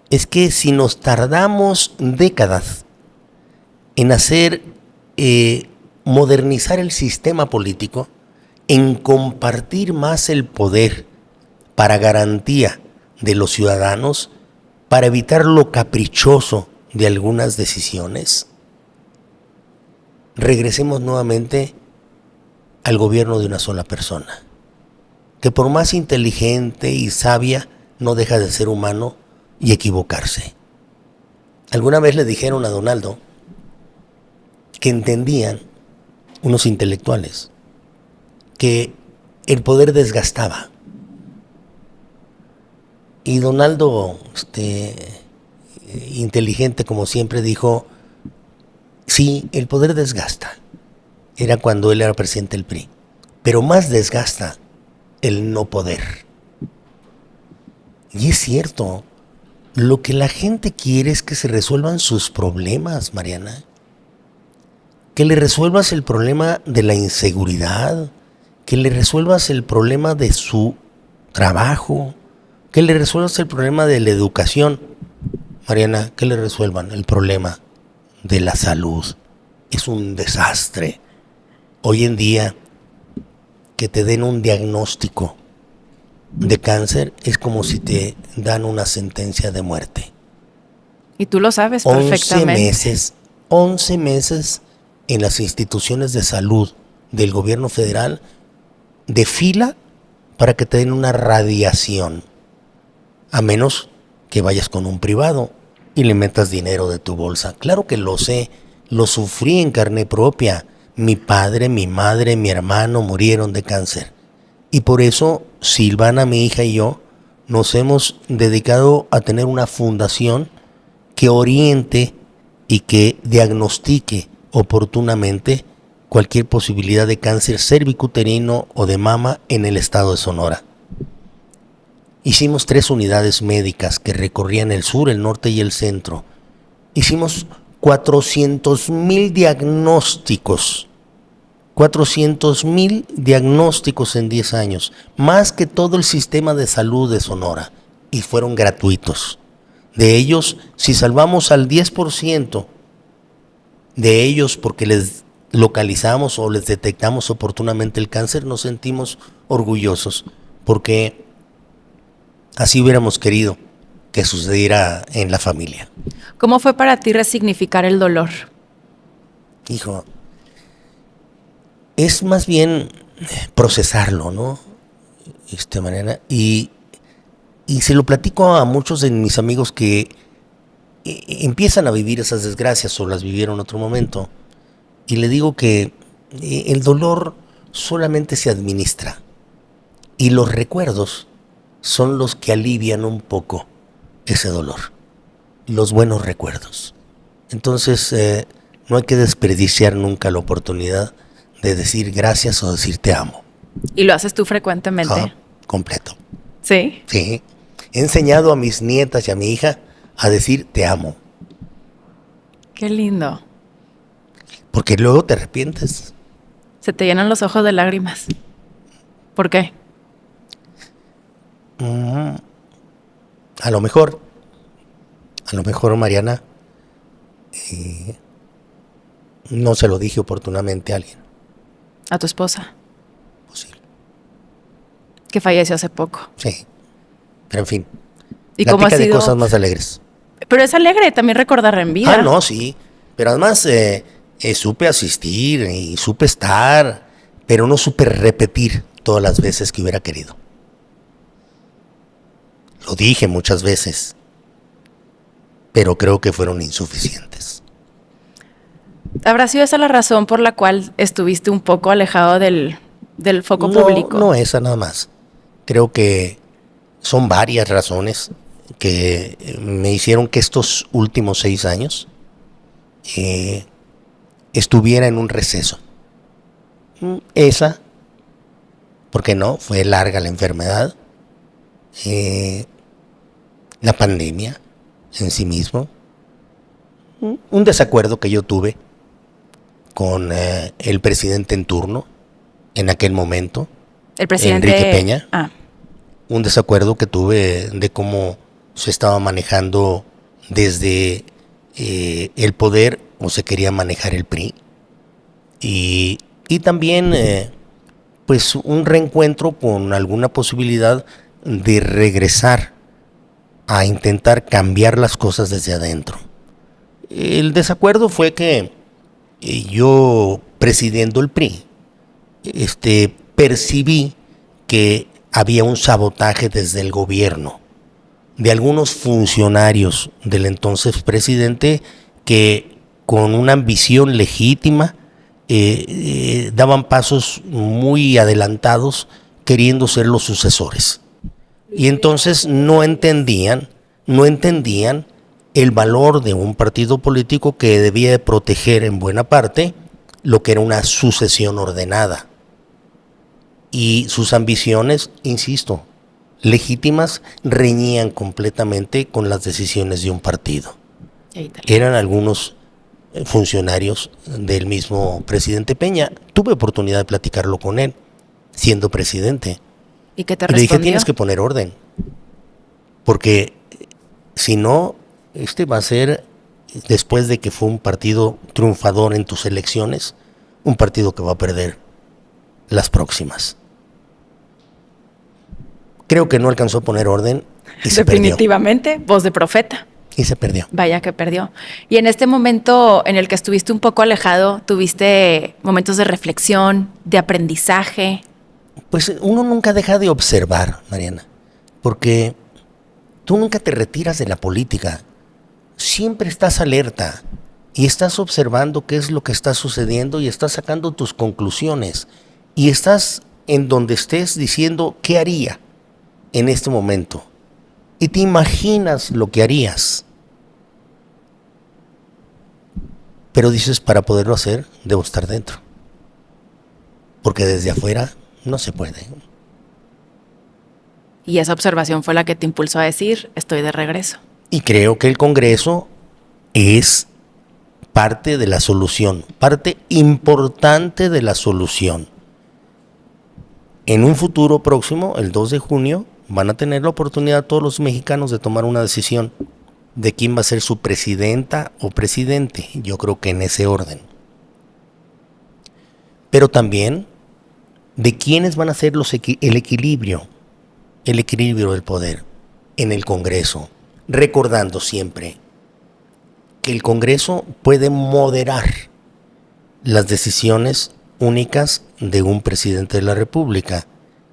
es que si nos tardamos décadas en hacer, eh, modernizar el sistema político, en compartir más el poder para garantía de los ciudadanos, para evitar lo caprichoso de algunas decisiones, regresemos nuevamente al gobierno de una sola persona, que por más inteligente y sabia no deja de ser humano y equivocarse. Alguna vez le dijeron a Donaldo que entendían unos intelectuales que el poder desgastaba. Y Donaldo, este, eh, inteligente como siempre, dijo, sí, el poder desgasta, era cuando él era presidente del PRI. Pero más desgasta el no poder. Y es cierto, lo que la gente quiere es que se resuelvan sus problemas, Mariana. Que le resuelvas el problema de la inseguridad, que le resuelvas el problema de su trabajo, que le resuelvas el problema de la educación. Mariana, que le resuelvan el problema de la salud. Es un desastre. Hoy en día, que te den un diagnóstico de cáncer es como si te dan una sentencia de muerte.
Y tú lo sabes perfectamente. 11
meses, 11 meses en las instituciones de salud del gobierno federal de fila para que te den una radiación. A menos que vayas con un privado y le metas dinero de tu bolsa. Claro que lo sé, lo sufrí en carne propia mi padre, mi madre, mi hermano murieron de cáncer. Y por eso Silvana, mi hija y yo nos hemos dedicado a tener una fundación que oriente y que diagnostique oportunamente cualquier posibilidad de cáncer cervicuterino o de mama en el estado de Sonora. Hicimos tres unidades médicas que recorrían el sur, el norte y el centro. Hicimos 400 mil diagnósticos. 400 mil diagnósticos en 10 años, más que todo el sistema de salud de Sonora, y fueron gratuitos. De ellos, si salvamos al 10% de ellos porque les localizamos o les detectamos oportunamente el cáncer, nos sentimos orgullosos, porque así hubiéramos querido que sucediera en la familia.
¿Cómo fue para ti resignificar el dolor?
Hijo, es más bien procesarlo, ¿no? esta manera. Y, y se lo platico a muchos de mis amigos que e, e, empiezan a vivir esas desgracias o las vivieron en otro momento. Y le digo que e, el dolor solamente se administra. Y los recuerdos son los que alivian un poco ese dolor, los buenos recuerdos. Entonces, eh, no hay que desperdiciar nunca la oportunidad de decir gracias o decir te amo.
¿Y lo haces tú frecuentemente? Ah, completo. ¿Sí?
Sí. He enseñado a mis nietas y a mi hija a decir te amo.
Qué lindo.
Porque luego te arrepientes.
Se te llenan los ojos de lágrimas. ¿Por qué?
Mm. A lo mejor, a lo mejor Mariana, eh, no se lo dije oportunamente a alguien.
¿A tu esposa? Posible. Pues que falleció hace poco.
Sí. Pero en fin. ¿Y cómo de cosas más alegres.
Pero es alegre también recordar en vida. Ah, no,
sí. Pero además eh, eh, supe asistir y supe estar, pero no supe repetir todas las veces que hubiera querido. Lo dije muchas veces, pero creo que fueron insuficientes.
¿Habrá sido esa la razón por la cual estuviste un poco alejado del, del foco público?
No, esa nada más. Creo que son varias razones que me hicieron que estos últimos seis años eh, estuviera en un receso. Esa, ¿por qué no, fue larga la enfermedad. Eh, la pandemia en sí mismo. Un desacuerdo que yo tuve con eh, el presidente en turno en aquel momento, el presidente Enrique Peña. Ah. Un desacuerdo que tuve de cómo se estaba manejando desde eh, el poder o se quería manejar el PRI. Y, también eh, pues un reencuentro con alguna posibilidad de regresar a intentar cambiar las cosas desde adentro. El desacuerdo fue que eh, yo, presidiendo el PRI, este, percibí que había un sabotaje desde el gobierno de algunos funcionarios del entonces presidente que con una ambición legítima eh, eh, daban pasos muy adelantados queriendo ser los sucesores. Y entonces no entendían, no entendían el valor de un partido político que debía proteger en buena parte lo que era una sucesión ordenada. Y sus ambiciones, insisto, legítimas, reñían completamente con las decisiones de un partido. Eran algunos eh, funcionarios del mismo presidente Peña. Tuve oportunidad de platicarlo con él, siendo presidente.
¿Y le dije, tienes que
poner orden. Porque si no, este va a ser, después de que fue un partido triunfador en tus elecciones, un partido que va a perder las próximas. Creo que no alcanzó a poner orden y se Definitivamente, voz de profeta. Y se perdió.
Vaya que perdió. Y en este momento en el que estuviste un poco alejado, tuviste momentos de reflexión, de aprendizaje,
pues uno nunca deja de observar, Mariana, porque tú nunca te retiras de la política, siempre estás alerta y estás observando qué es lo que está sucediendo y estás sacando tus conclusiones y estás en donde estés diciendo qué haría en este momento y te imaginas lo que harías. Pero dices, para poderlo hacer, debo estar dentro. Porque desde afuera no se puede.
Y esa observación fue la que te impulsó a decir, estoy de regreso.
Y creo que el Congreso es parte de la solución, parte importante de la solución. En un futuro próximo, el 2 de junio, van a tener la oportunidad todos los mexicanos de tomar una decisión de quién va a ser su presidenta o presidente. Yo creo que en ese orden. Pero también de quiénes van a ser los el equilibrio, el equilibrio del poder en el Congreso, recordando siempre que el Congreso puede moderar las decisiones únicas de un presidente de la República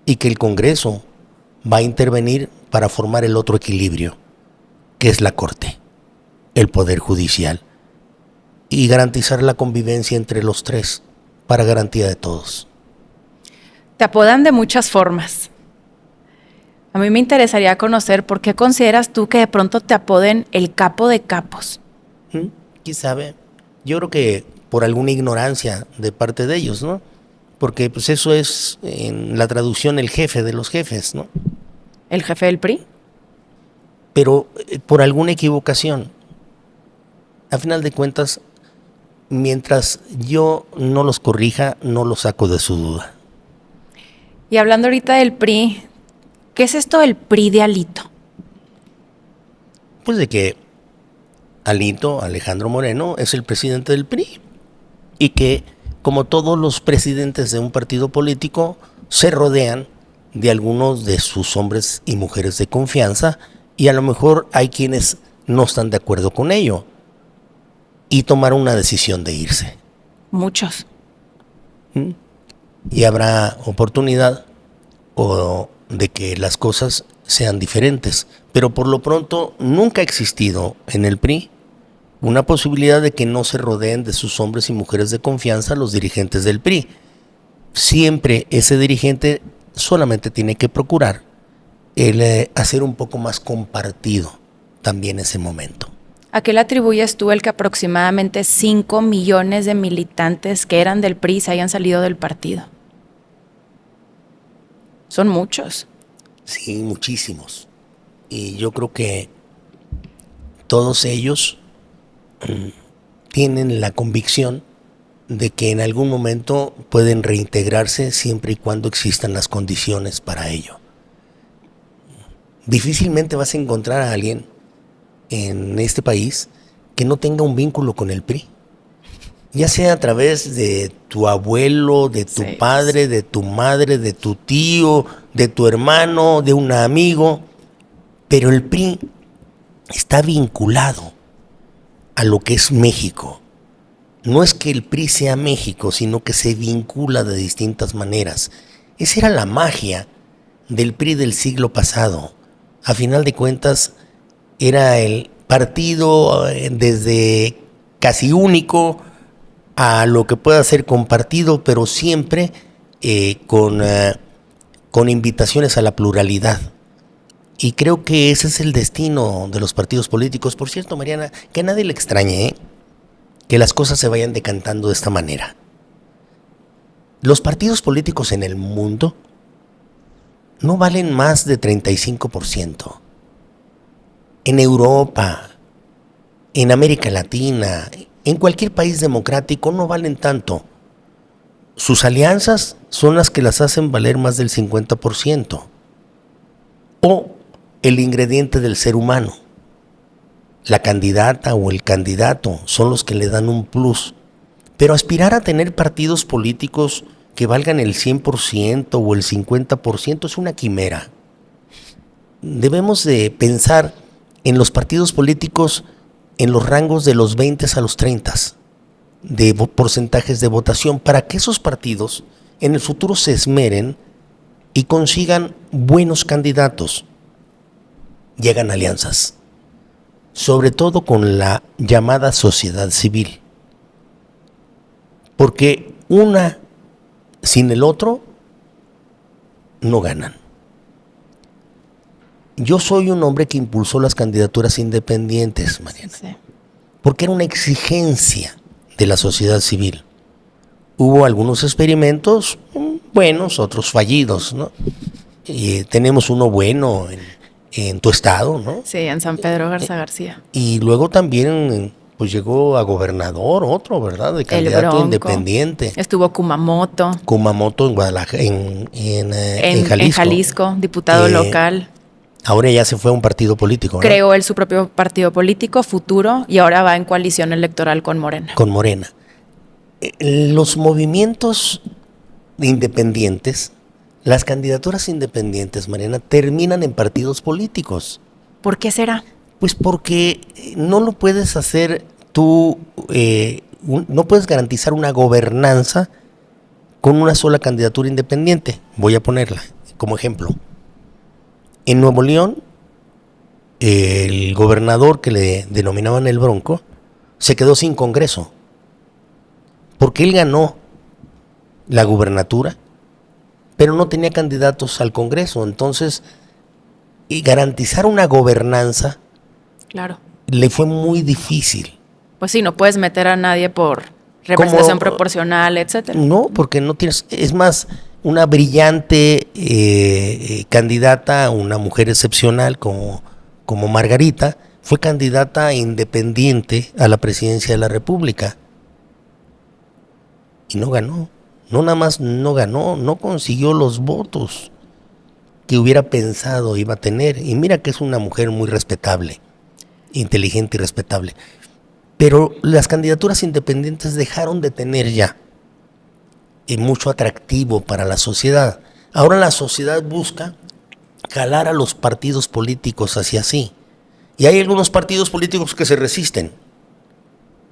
y que el Congreso va a intervenir para formar el otro equilibrio, que es la Corte, el Poder Judicial, y garantizar la convivencia entre los tres para garantía de todos.
Te apodan de muchas formas. A mí me interesaría conocer por qué consideras tú que de pronto te apoden el capo de capos.
Mm, ¿Quién sabe? Yo creo que por alguna ignorancia de parte de ellos, ¿no? Porque pues eso es en la traducción el jefe de los jefes, ¿no? ¿El jefe del PRI? Pero eh, por alguna equivocación. A final de cuentas, mientras yo no los corrija, no los saco de su duda.
Y hablando ahorita del PRI, ¿qué es esto del PRI de Alito?
Pues de que Alito, Alejandro Moreno, es el presidente del PRI y que, como todos los presidentes de un partido político, se rodean de algunos de sus hombres y mujeres de confianza y a lo mejor hay quienes no están de acuerdo con ello y tomaron una decisión de irse. Muchos. ¿Mm? y habrá oportunidad o de que las cosas sean diferentes. Pero por lo pronto nunca ha existido en el PRI una posibilidad de que no se rodeen de sus hombres y mujeres de confianza los dirigentes del PRI. Siempre ese dirigente solamente tiene que procurar el eh, hacer un poco más compartido también ese momento.
¿A qué le atribuyes tú el que aproximadamente 5 millones de militantes que eran del PRI se hayan salido del partido? Son muchos.
Sí, muchísimos. Y yo creo que todos ellos mm, tienen la convicción de que en algún momento pueden reintegrarse siempre y cuando existan las condiciones para ello. Difícilmente vas a encontrar a alguien en este país que no tenga un vínculo con el PRI ya sea a través de tu abuelo, de tu padre, de tu madre, de tu tío, de tu hermano, de un amigo, pero el PRI está vinculado a lo que es México. No es que el PRI sea México, sino que se vincula de distintas maneras. Esa era la magia del PRI del siglo pasado. A final de cuentas, era el partido eh, desde casi único, a lo que pueda ser compartido, pero siempre eh, con, eh, con invitaciones a la pluralidad. Y creo que ese es el destino de los partidos políticos. Por cierto, Mariana, que a nadie le extrañe ¿eh? que las cosas se vayan decantando de esta manera. Los partidos políticos en el mundo no valen más de 35%. En Europa, en América Latina, en cualquier país democrático no valen tanto. Sus alianzas son las que las hacen valer más del 50%. O el ingrediente del ser humano. La candidata o el candidato son los que le dan un plus. Pero aspirar a tener partidos políticos que valgan el 100% o el 50% es una quimera. Debemos de pensar en los partidos políticos en los rangos de los 20 a los 30 de porcentajes de votación para que esos partidos en el futuro se esmeren y consigan buenos candidatos. Llegan alianzas, sobre todo con la llamada sociedad civil, porque una sin el otro no ganan. Yo soy un hombre que impulsó las candidaturas independientes, Mariana. Porque era una exigencia de la sociedad civil. Hubo algunos experimentos mm, buenos, otros fallidos, ¿no? Y eh, tenemos uno bueno en, tu estado, ¿no?
Sí, en San Pedro Garza García.
Y luego también pues llegó a gobernador otro, ¿verdad? De candidato independiente.
Estuvo Kumamoto.
Kumamoto en Guadalajara, eh, en, Jalisco.
diputado eh, local.
Ahora ya se fue a un partido político. ¿no? Creó
él su propio partido político, futuro, y ahora va en coalición electoral con Morena.
Con Morena. Eh, los movimientos independientes, las candidaturas independientes, Mariana, terminan en partidos políticos. ¿Por qué será? Pues porque eh, no lo puedes hacer tú, eh, no puedes garantizar una gobernanza con una sola candidatura independiente. Voy a ponerla como ejemplo. En Nuevo León, el gobernador que le denominaban el Bronco se quedó sin Congreso, porque él ganó la gubernatura, pero no tenía candidatos al Congreso. Entonces, y garantizar una gobernanza claro. le fue muy difícil.
Pues sí, no puedes meter a nadie por representación proporcional, etcétera. No,
porque no tienes, es más, una brillante eh, eh, candidata, una mujer excepcional como, como Margarita, fue candidata independiente a la presidencia de la República. Y no ganó. No nada más no ganó, no consiguió los votos que hubiera pensado iba a tener. Y mira que es una mujer muy respetable, inteligente y respetable. Pero las candidaturas independientes dejaron de tener ya y mucho atractivo para la sociedad. Ahora la sociedad busca calar a los partidos políticos hacia sí. Y hay algunos partidos políticos que se resisten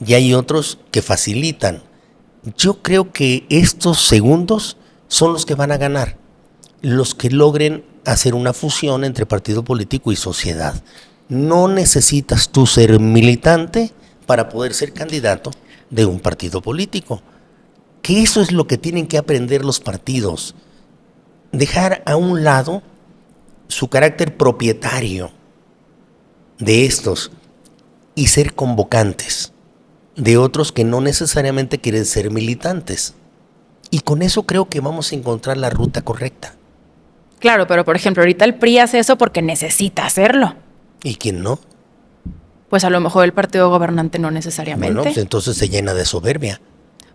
y hay otros que facilitan. Yo creo que estos segundos son los que van a ganar, los que logren hacer una fusión entre partido político y sociedad. No necesitas tú ser militante para poder ser candidato de un partido político que eso es lo que tienen que aprender los partidos. Dejar a un lado su carácter propietario de estos y ser convocantes de otros que no necesariamente quieren ser militantes. Y con eso creo que vamos a encontrar la ruta correcta.
Claro, pero por ejemplo, ahorita el PRI hace eso porque necesita hacerlo. ¿Y quién no? Pues a lo mejor el partido gobernante no necesariamente. Bueno, pues
entonces se llena de soberbia.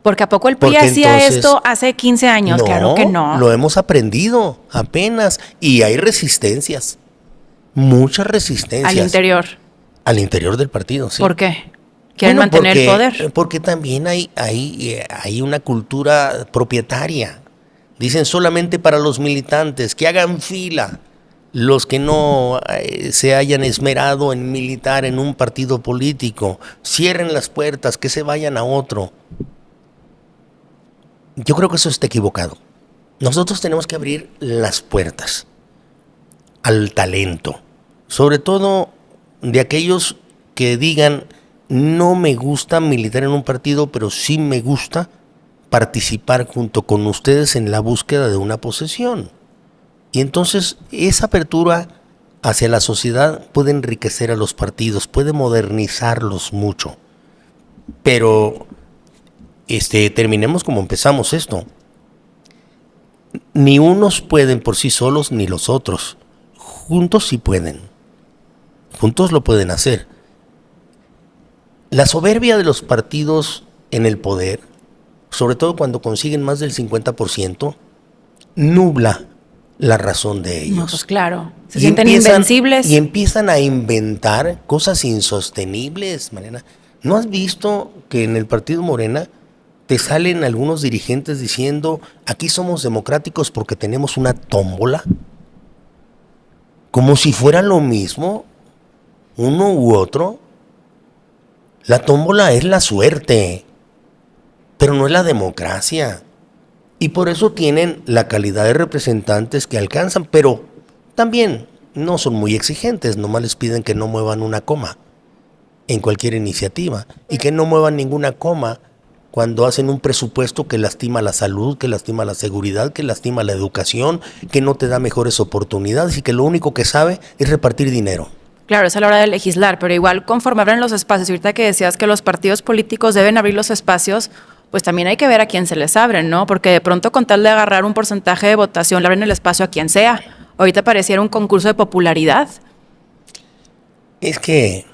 Porque a poco el PRI hacía esto hace 15 años, claro que no. Lo
hemos aprendido apenas y hay resistencias. Muchas resistencias. Al interior. Al interior del partido, sí. ¿Por
qué? ¿Quieren mantener el poder?
Porque también hay, eh, hay una cultura propietaria. Dicen solamente para los militantes, que hagan fila. Los que no eh, se hayan esmerado en militar en un partido político, cierren las puertas, que se vayan a otro. Yo creo que eso está equivocado. Nosotros tenemos que abrir las puertas al talento, sobre todo de aquellos que digan, no me gusta militar en un partido, pero sí me gusta participar junto con ustedes en la búsqueda de una posesión. Y entonces esa apertura hacia la sociedad puede enriquecer a los partidos, puede modernizarlos mucho. Pero este, terminemos como empezamos esto. Ni unos pueden por sí solos ni los otros. Juntos sí pueden. Juntos lo pueden hacer. La soberbia de los partidos en el poder, sobre todo cuando consiguen más del 50%, nubla la razón de ellos. Pues claro, se sienten invencibles. Y empiezan a inventar cosas insostenibles, Mariana. ¿No has visto que en el partido Morena te salen algunos dirigentes diciendo, aquí somos democráticos porque tenemos una tómbola, como si fuera lo mismo, uno u otro. La tómbola es la suerte, pero no es la democracia. Y por eso tienen la calidad de representantes que alcanzan, pero también no son muy exigentes, nomás les piden que no muevan una coma en cualquier iniciativa y que no muevan ninguna coma cuando hacen un presupuesto que lastima la salud, que lastima la seguridad, que lastima la educación, que no te da mejores oportunidades y que lo único que sabe es repartir dinero.
Claro, es a la hora de legislar, pero igual conforme abren los espacios, ahorita que decías que los partidos políticos deben abrir los espacios, pues también hay que ver a quién se les abren, ¿no? Porque de pronto con tal de agarrar un porcentaje de votación, le abren el espacio a quien sea. Ahorita pareciera un concurso de popularidad.
Es que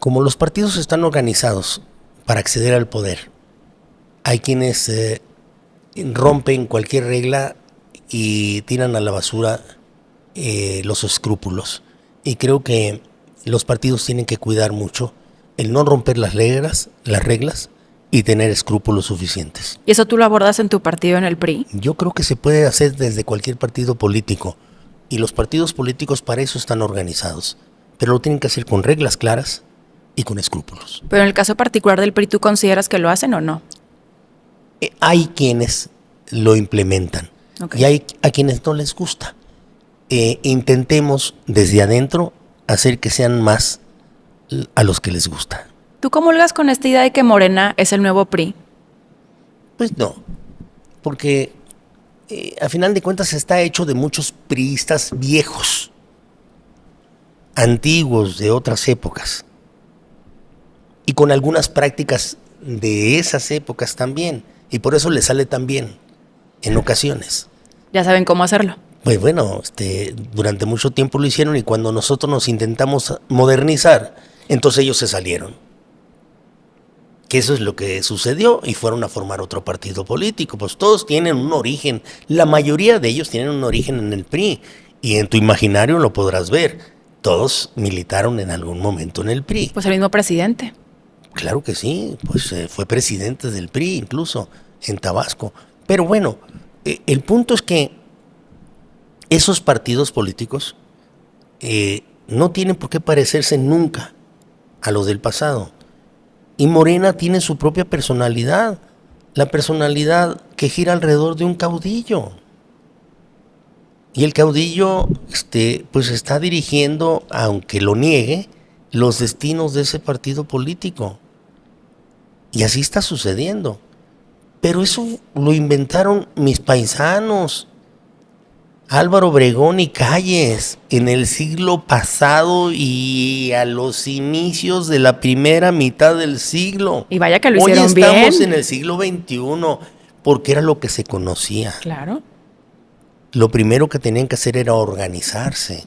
como los partidos están organizados, para acceder al poder. Hay quienes eh, rompen cualquier regla y tiran a la basura eh, los escrúpulos. Y creo que los partidos tienen que cuidar mucho el no romper las reglas, las reglas y tener escrúpulos suficientes. ¿Y eso tú lo abordas en tu partido, en el PRI? Yo creo que se puede hacer desde cualquier partido político. Y los partidos políticos para eso están organizados. Pero lo tienen que hacer con reglas claras, y con escrúpulos.
Pero en el caso particular del PRI, ¿tú consideras que lo hacen o no?
Eh, hay quienes lo implementan y hay a quienes no les gusta. Eh, intentemos desde adentro hacer que sean más a los que les gusta.
¿Tú comulgas con esta idea de que Morena es el nuevo PRI?
Pues no, porque eh, a final de cuentas está hecho de muchos priistas viejos, antiguos de otras épocas y con algunas prácticas de esas épocas también. Y por eso le sale tan bien en ocasiones.
Ya saben cómo hacerlo.
Pues bueno, este, durante mucho tiempo lo hicieron y cuando nosotros nos intentamos modernizar, entonces ellos se salieron. Que eso es lo que sucedió y fueron a formar otro partido político. Pues todos tienen un origen, la mayoría de ellos tienen un origen en el PRI y en tu imaginario lo podrás ver. Todos militaron en algún momento en el PRI. Pues el mismo presidente. Claro que sí, pues eh, fue presidente del PRI incluso en Tabasco. Pero bueno, eh, el punto es que esos partidos políticos eh, no tienen por qué parecerse nunca a los del pasado. Y Morena tiene su propia personalidad, la personalidad que gira alrededor de un caudillo. Y el caudillo, este, pues está dirigiendo, aunque lo niegue, los destinos de ese partido político. Y así está sucediendo. Pero eso lo inventaron mis paisanos. Álvaro Obregón y Calles en el siglo pasado y a los inicios de la primera mitad del siglo. Y vaya que lo hicieron bien. Hoy estamos en el siglo XXI porque era lo que se conocía. Claro. Lo primero que tenían que hacer era organizarse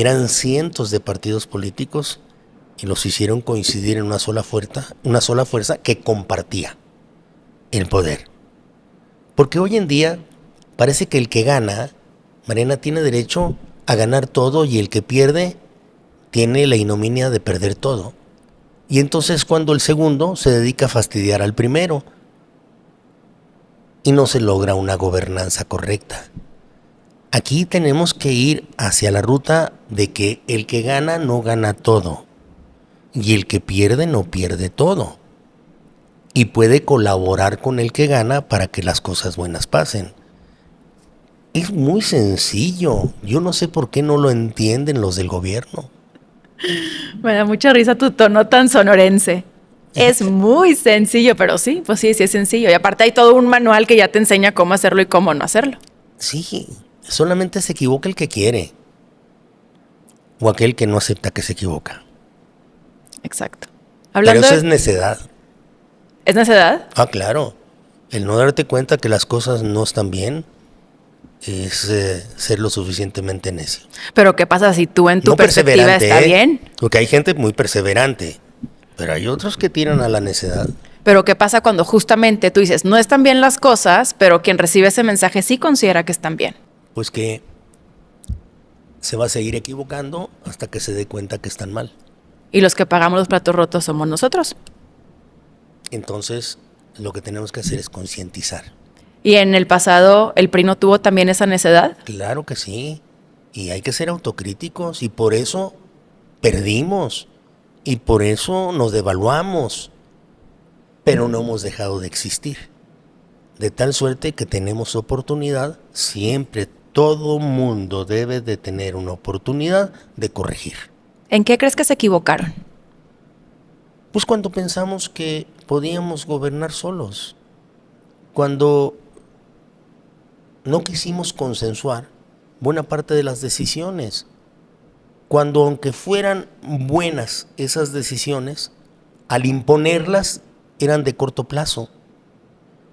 eran cientos de partidos políticos y los hicieron coincidir en una sola fuerza, una sola fuerza que compartía el poder. Porque hoy en día parece que el que gana, Mariana tiene derecho a ganar todo y el que pierde tiene la ignominia de perder todo. Y entonces cuando el segundo se dedica a fastidiar al primero y no se logra una gobernanza correcta. Aquí tenemos que ir hacia la ruta de que el que gana no gana todo y el que pierde no pierde todo. Y puede colaborar con el que gana para que las cosas buenas pasen. Es muy sencillo. Yo no sé por qué no lo entienden los del gobierno.
Me da mucha risa tu tono tan sonorense. Es muy sencillo, pero sí, pues sí, sí es sencillo. Y aparte hay todo un manual que ya te enseña cómo hacerlo y cómo no hacerlo.
Sí, solamente se equivoca el que quiere o aquel que no acepta que se equivoca. Exacto. Pero eso es necedad.
¿Es necedad?
Ah, claro. El no darte cuenta que las cosas no están bien es eh, ser lo suficientemente necio.
Pero ¿qué pasa si tú en tu perspectiva está ¿eh? bien?
Porque hay gente muy perseverante, pero hay otros que tiran a la necedad.
Pero ¿qué pasa cuando justamente tú dices, no están bien las cosas, pero quien recibe ese mensaje sí considera que están bien?
pues que se va a seguir equivocando hasta que se dé cuenta que están mal.
Y los que pagamos los platos rotos somos nosotros.
Entonces, lo que tenemos que hacer es concientizar.
¿Y en el pasado el primo tuvo también esa necedad?
Claro que sí. Y hay que ser autocríticos y por eso perdimos y por eso nos devaluamos. Pero no hemos dejado de existir. De tal suerte que tenemos oportunidad, siempre todo mundo debe de tener una oportunidad de corregir. ¿En qué crees que se equivocaron? Pues cuando pensamos que podíamos gobernar solos, cuando no quisimos consensuar buena parte de las decisiones, cuando aunque fueran buenas esas decisiones, al imponerlas eran de corto plazo.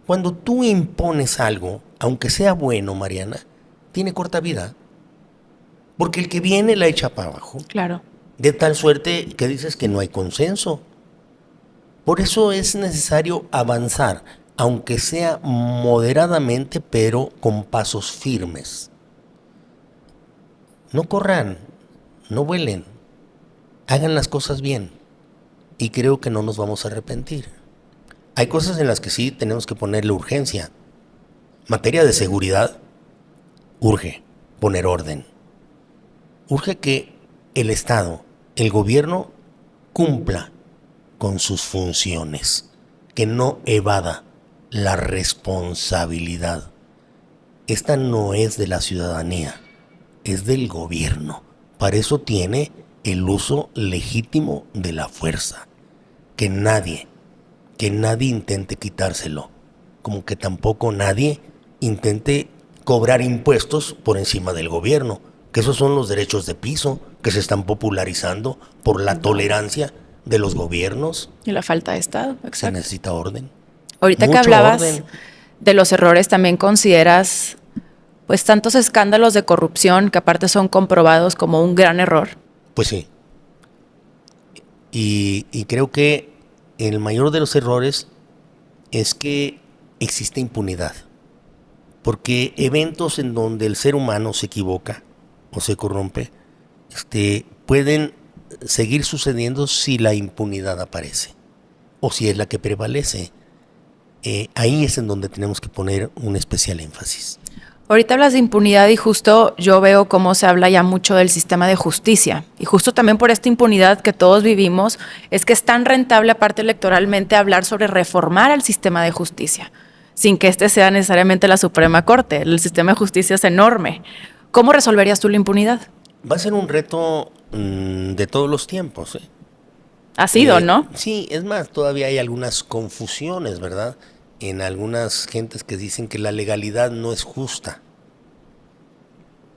Cuando tú impones algo, aunque sea bueno, Mariana, tiene corta vida. Porque el que viene la echa para abajo. Claro. De tal suerte que dices que no hay consenso. Por eso es necesario avanzar, aunque sea moderadamente, pero con pasos firmes. No corran, no vuelen, hagan las cosas bien y creo que no nos vamos a arrepentir. Hay cosas en las que sí tenemos que ponerle urgencia. Materia de seguridad, urge poner orden. Urge que el Estado, el gobierno, cumpla con sus funciones, que no evada la responsabilidad. Esta no es de la ciudadanía, es del gobierno. Para eso tiene el uso legítimo de la fuerza. Que nadie, que nadie intente quitárselo, como que tampoco nadie intente cobrar impuestos por encima del gobierno, que esos son los derechos de piso que se están popularizando por la tolerancia de los gobiernos.
Y la falta de Estado,
Se necesita orden.
Ahorita que hablabas de los errores, también consideras pues tantos escándalos de corrupción que aparte son comprobados como un gran error.
Pues sí. y creo que el mayor de los errores es que existe impunidad porque eventos en donde el ser humano se equivoca o se corrompe, este, pueden seguir sucediendo si la impunidad aparece o si es la que prevalece. Eh, ahí es en donde tenemos que poner un especial énfasis.
Ahorita hablas de impunidad y justo yo veo cómo se habla ya mucho del sistema de justicia. Y justo también por esta impunidad que todos vivimos, es que es tan rentable aparte electoralmente hablar sobre reformar el sistema de justicia sin que este sea necesariamente la Suprema Corte. El sistema de justicia es enorme. ¿Cómo resolverías tú la
impunidad? Va a ser un reto mm, de todos los tiempos. ¿eh? Ha sido, eh, ¿no? Sí, es más, todavía hay algunas confusiones, ¿verdad? En algunas gentes que dicen que la legalidad no es justa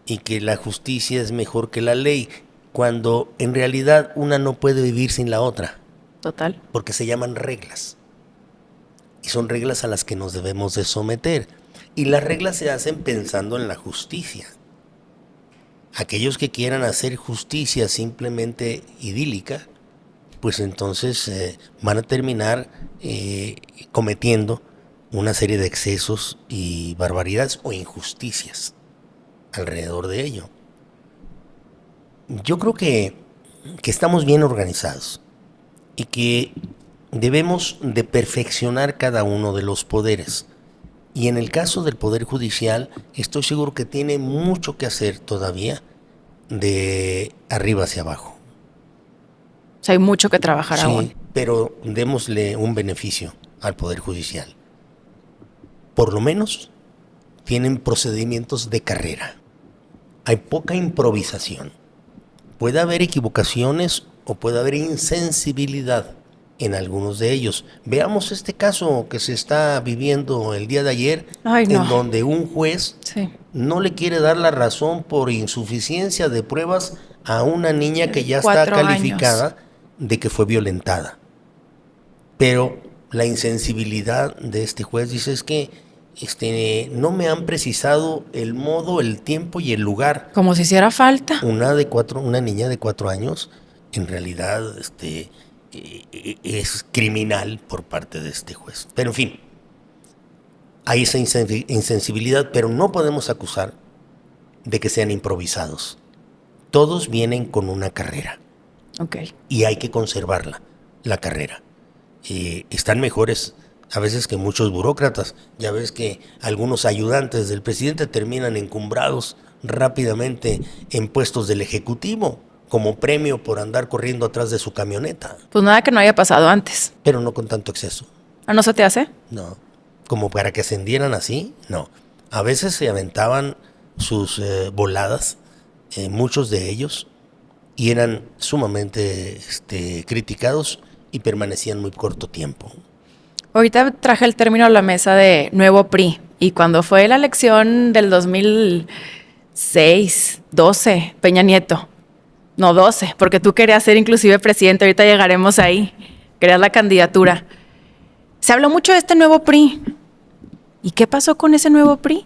y que la justicia es mejor que la ley, cuando en realidad una no puede vivir sin la otra. Total. Porque se llaman reglas y son reglas a las que nos debemos de someter. Y las reglas se hacen pensando en la justicia. Aquellos que quieran hacer justicia simplemente idílica, pues entonces eh, van a terminar eh, cometiendo una serie de excesos y barbaridades o injusticias alrededor de ello. Yo creo que, que estamos bien organizados y que debemos de perfeccionar cada uno de los poderes. Y en el caso del Poder Judicial, estoy seguro que tiene mucho que hacer todavía de arriba hacia abajo.
hay mucho que trabajar sí, aún.
Pero démosle un beneficio al Poder Judicial. Por lo menos tienen procedimientos de carrera. Hay poca improvisación. Puede haber equivocaciones o puede haber insensibilidad en algunos de ellos. Veamos este caso que se está viviendo el día de ayer, en donde un juez no le quiere dar la razón por insuficiencia de pruebas a una niña que ya está calificada de que fue violentada. Pero la insensibilidad de este juez dice es que este, no me han precisado el modo, el tiempo y el lugar. Como si hiciera falta. Una de una niña de cuatro años, en realidad, este, es criminal por parte de este juez. Pero en fin, hay esa insensibilidad, pero no podemos acusar de que sean improvisados. Todos vienen con una carrera. Okay. Y hay que conservarla, la carrera. y están mejores a veces que muchos burócratas. Ya ves que algunos ayudantes del presidente terminan encumbrados rápidamente en puestos del Ejecutivo como premio por andar corriendo atrás de su camioneta.
Pues nada que no haya pasado antes.
Pero no con tanto exceso.
¿A ¿Ah, no se te hace?
No. Como para que ascendieran así, no. A veces se aventaban sus eh, voladas, eh, muchos de ellos, y eran sumamente este, criticados y permanecían muy corto tiempo.
Ahorita traje el término a la mesa de nuevo PRI, y cuando fue la elección del 2006, 12, Peña Nieto, no 12, porque tú querías ser inclusive presidente, ahorita llegaremos ahí, querías la candidatura. Se habló mucho de este nuevo PRI. ¿Y qué pasó con ese nuevo PRI?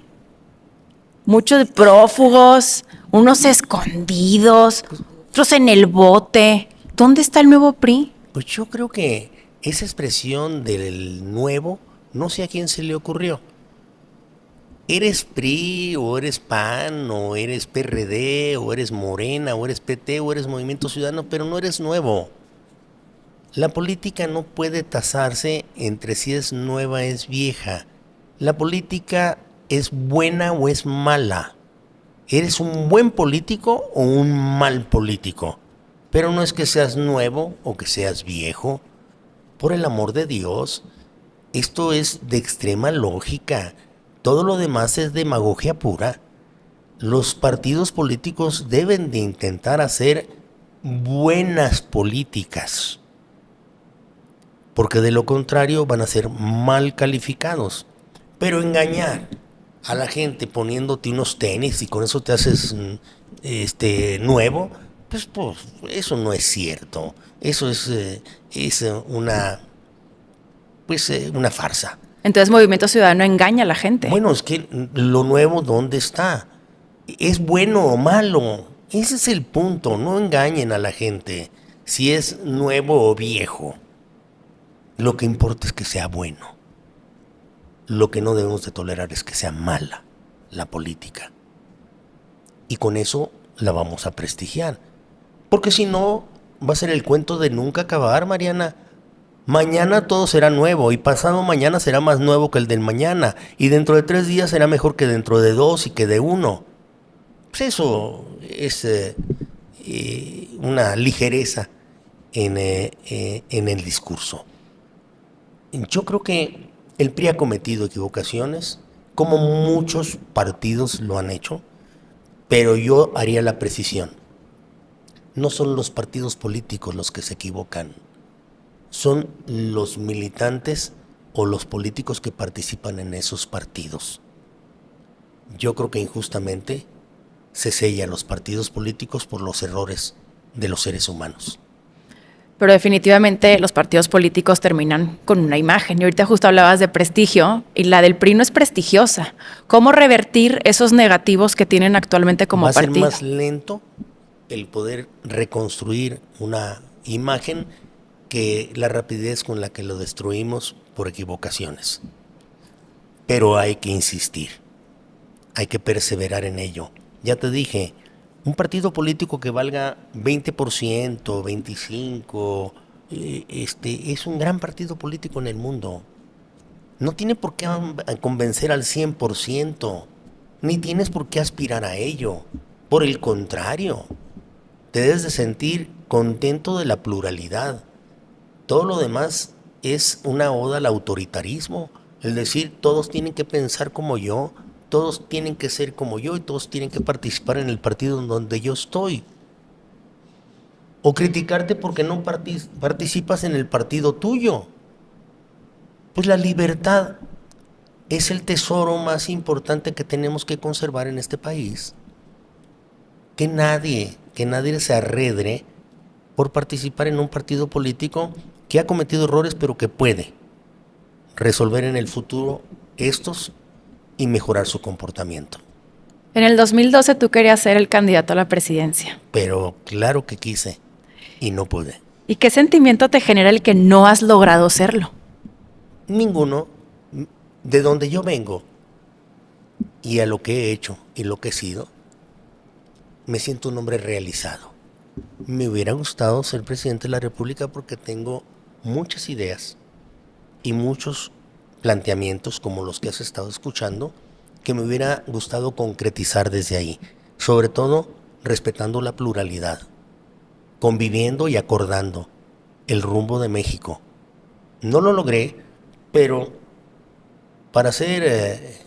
Muchos prófugos, unos escondidos, otros en el bote. ¿Dónde está el nuevo PRI?
Pues yo creo que esa expresión del nuevo, no sé a quién se le ocurrió eres PRI o eres PAN o eres PRD o eres Morena o eres PT o eres Movimiento Ciudadano, pero no eres nuevo. La política no puede tasarse entre si es nueva o es vieja. La política es buena o es mala. Eres un buen político o un mal político. Pero no es que seas nuevo o que seas viejo. Por el amor de Dios, esto es de extrema lógica. Todo lo demás es demagogia pura. Los partidos políticos deben de intentar hacer buenas políticas, porque de lo contrario van a ser mal calificados. Pero engañar a la gente poniéndote unos tenis y con eso te haces mm, este nuevo, pues, pues, eso no es cierto. Eso es, eh, es una pues eh, una farsa.
Entonces Movimiento Ciudadano engaña
a la gente. Bueno, es que lo nuevo, ¿dónde está? ¿Es bueno o malo? Ese es el punto, no engañen a la gente si es nuevo o viejo. Lo que importa es que sea bueno. Lo que no debemos de tolerar es que sea mala la política. Y con eso la vamos a prestigiar. Porque si no, va a ser el cuento de nunca acabar, Mariana. Mañana todo será nuevo y pasado mañana será más nuevo que el del mañana y dentro de tres días será mejor que dentro de dos y que de uno. Pues eso es eh, eh, una ligereza en, eh, en, el discurso. Yo creo que el PRI ha cometido equivocaciones, como muchos partidos lo han hecho, pero yo haría la precisión. No son los partidos políticos los que se equivocan son los militantes o los políticos que participan en esos partidos. Yo creo que injustamente se sellan los partidos políticos por los errores de los seres humanos.
Pero definitivamente los partidos políticos terminan con una imagen. Y ahorita justo hablabas de prestigio y la del PRI no es prestigiosa. ¿Cómo revertir esos negativos que tienen actualmente como partido? más
lento el poder reconstruir una imagen que la rapidez con la que lo destruimos por equivocaciones. Pero hay que insistir, hay que perseverar en ello. Ya te dije, un partido político que valga 20%, 25%, eh, este, es un gran partido político en el mundo. No tiene por qué convencer al 100%, ni tienes por qué aspirar a ello. Por el contrario, te debes de sentir contento de la pluralidad todo lo demás es una oda al autoritarismo, el decir, todos tienen que pensar como yo, todos tienen que ser como yo y todos tienen que participar en el partido en donde yo estoy. O criticarte porque no participas en el partido tuyo. Pues la libertad es el tesoro más importante que tenemos que conservar en este país. Que nadie, que nadie se arredre por participar en un partido político que ha cometido errores, pero que puede resolver en el futuro estos y mejorar su comportamiento.
En el 2012 tú querías ser el candidato a la presidencia.
Pero claro que quise y no pude.
¿Y qué sentimiento te genera el que no has logrado serlo?
Ninguno. De donde yo vengo y a lo que he hecho y lo que he sido, me siento un hombre realizado. Me hubiera gustado ser presidente de la República porque tengo muchas ideas y muchos planteamientos como los que has estado escuchando que me hubiera gustado concretizar desde ahí, sobre todo respetando la pluralidad, conviviendo y acordando el rumbo de México. No lo logré, pero para ser eh,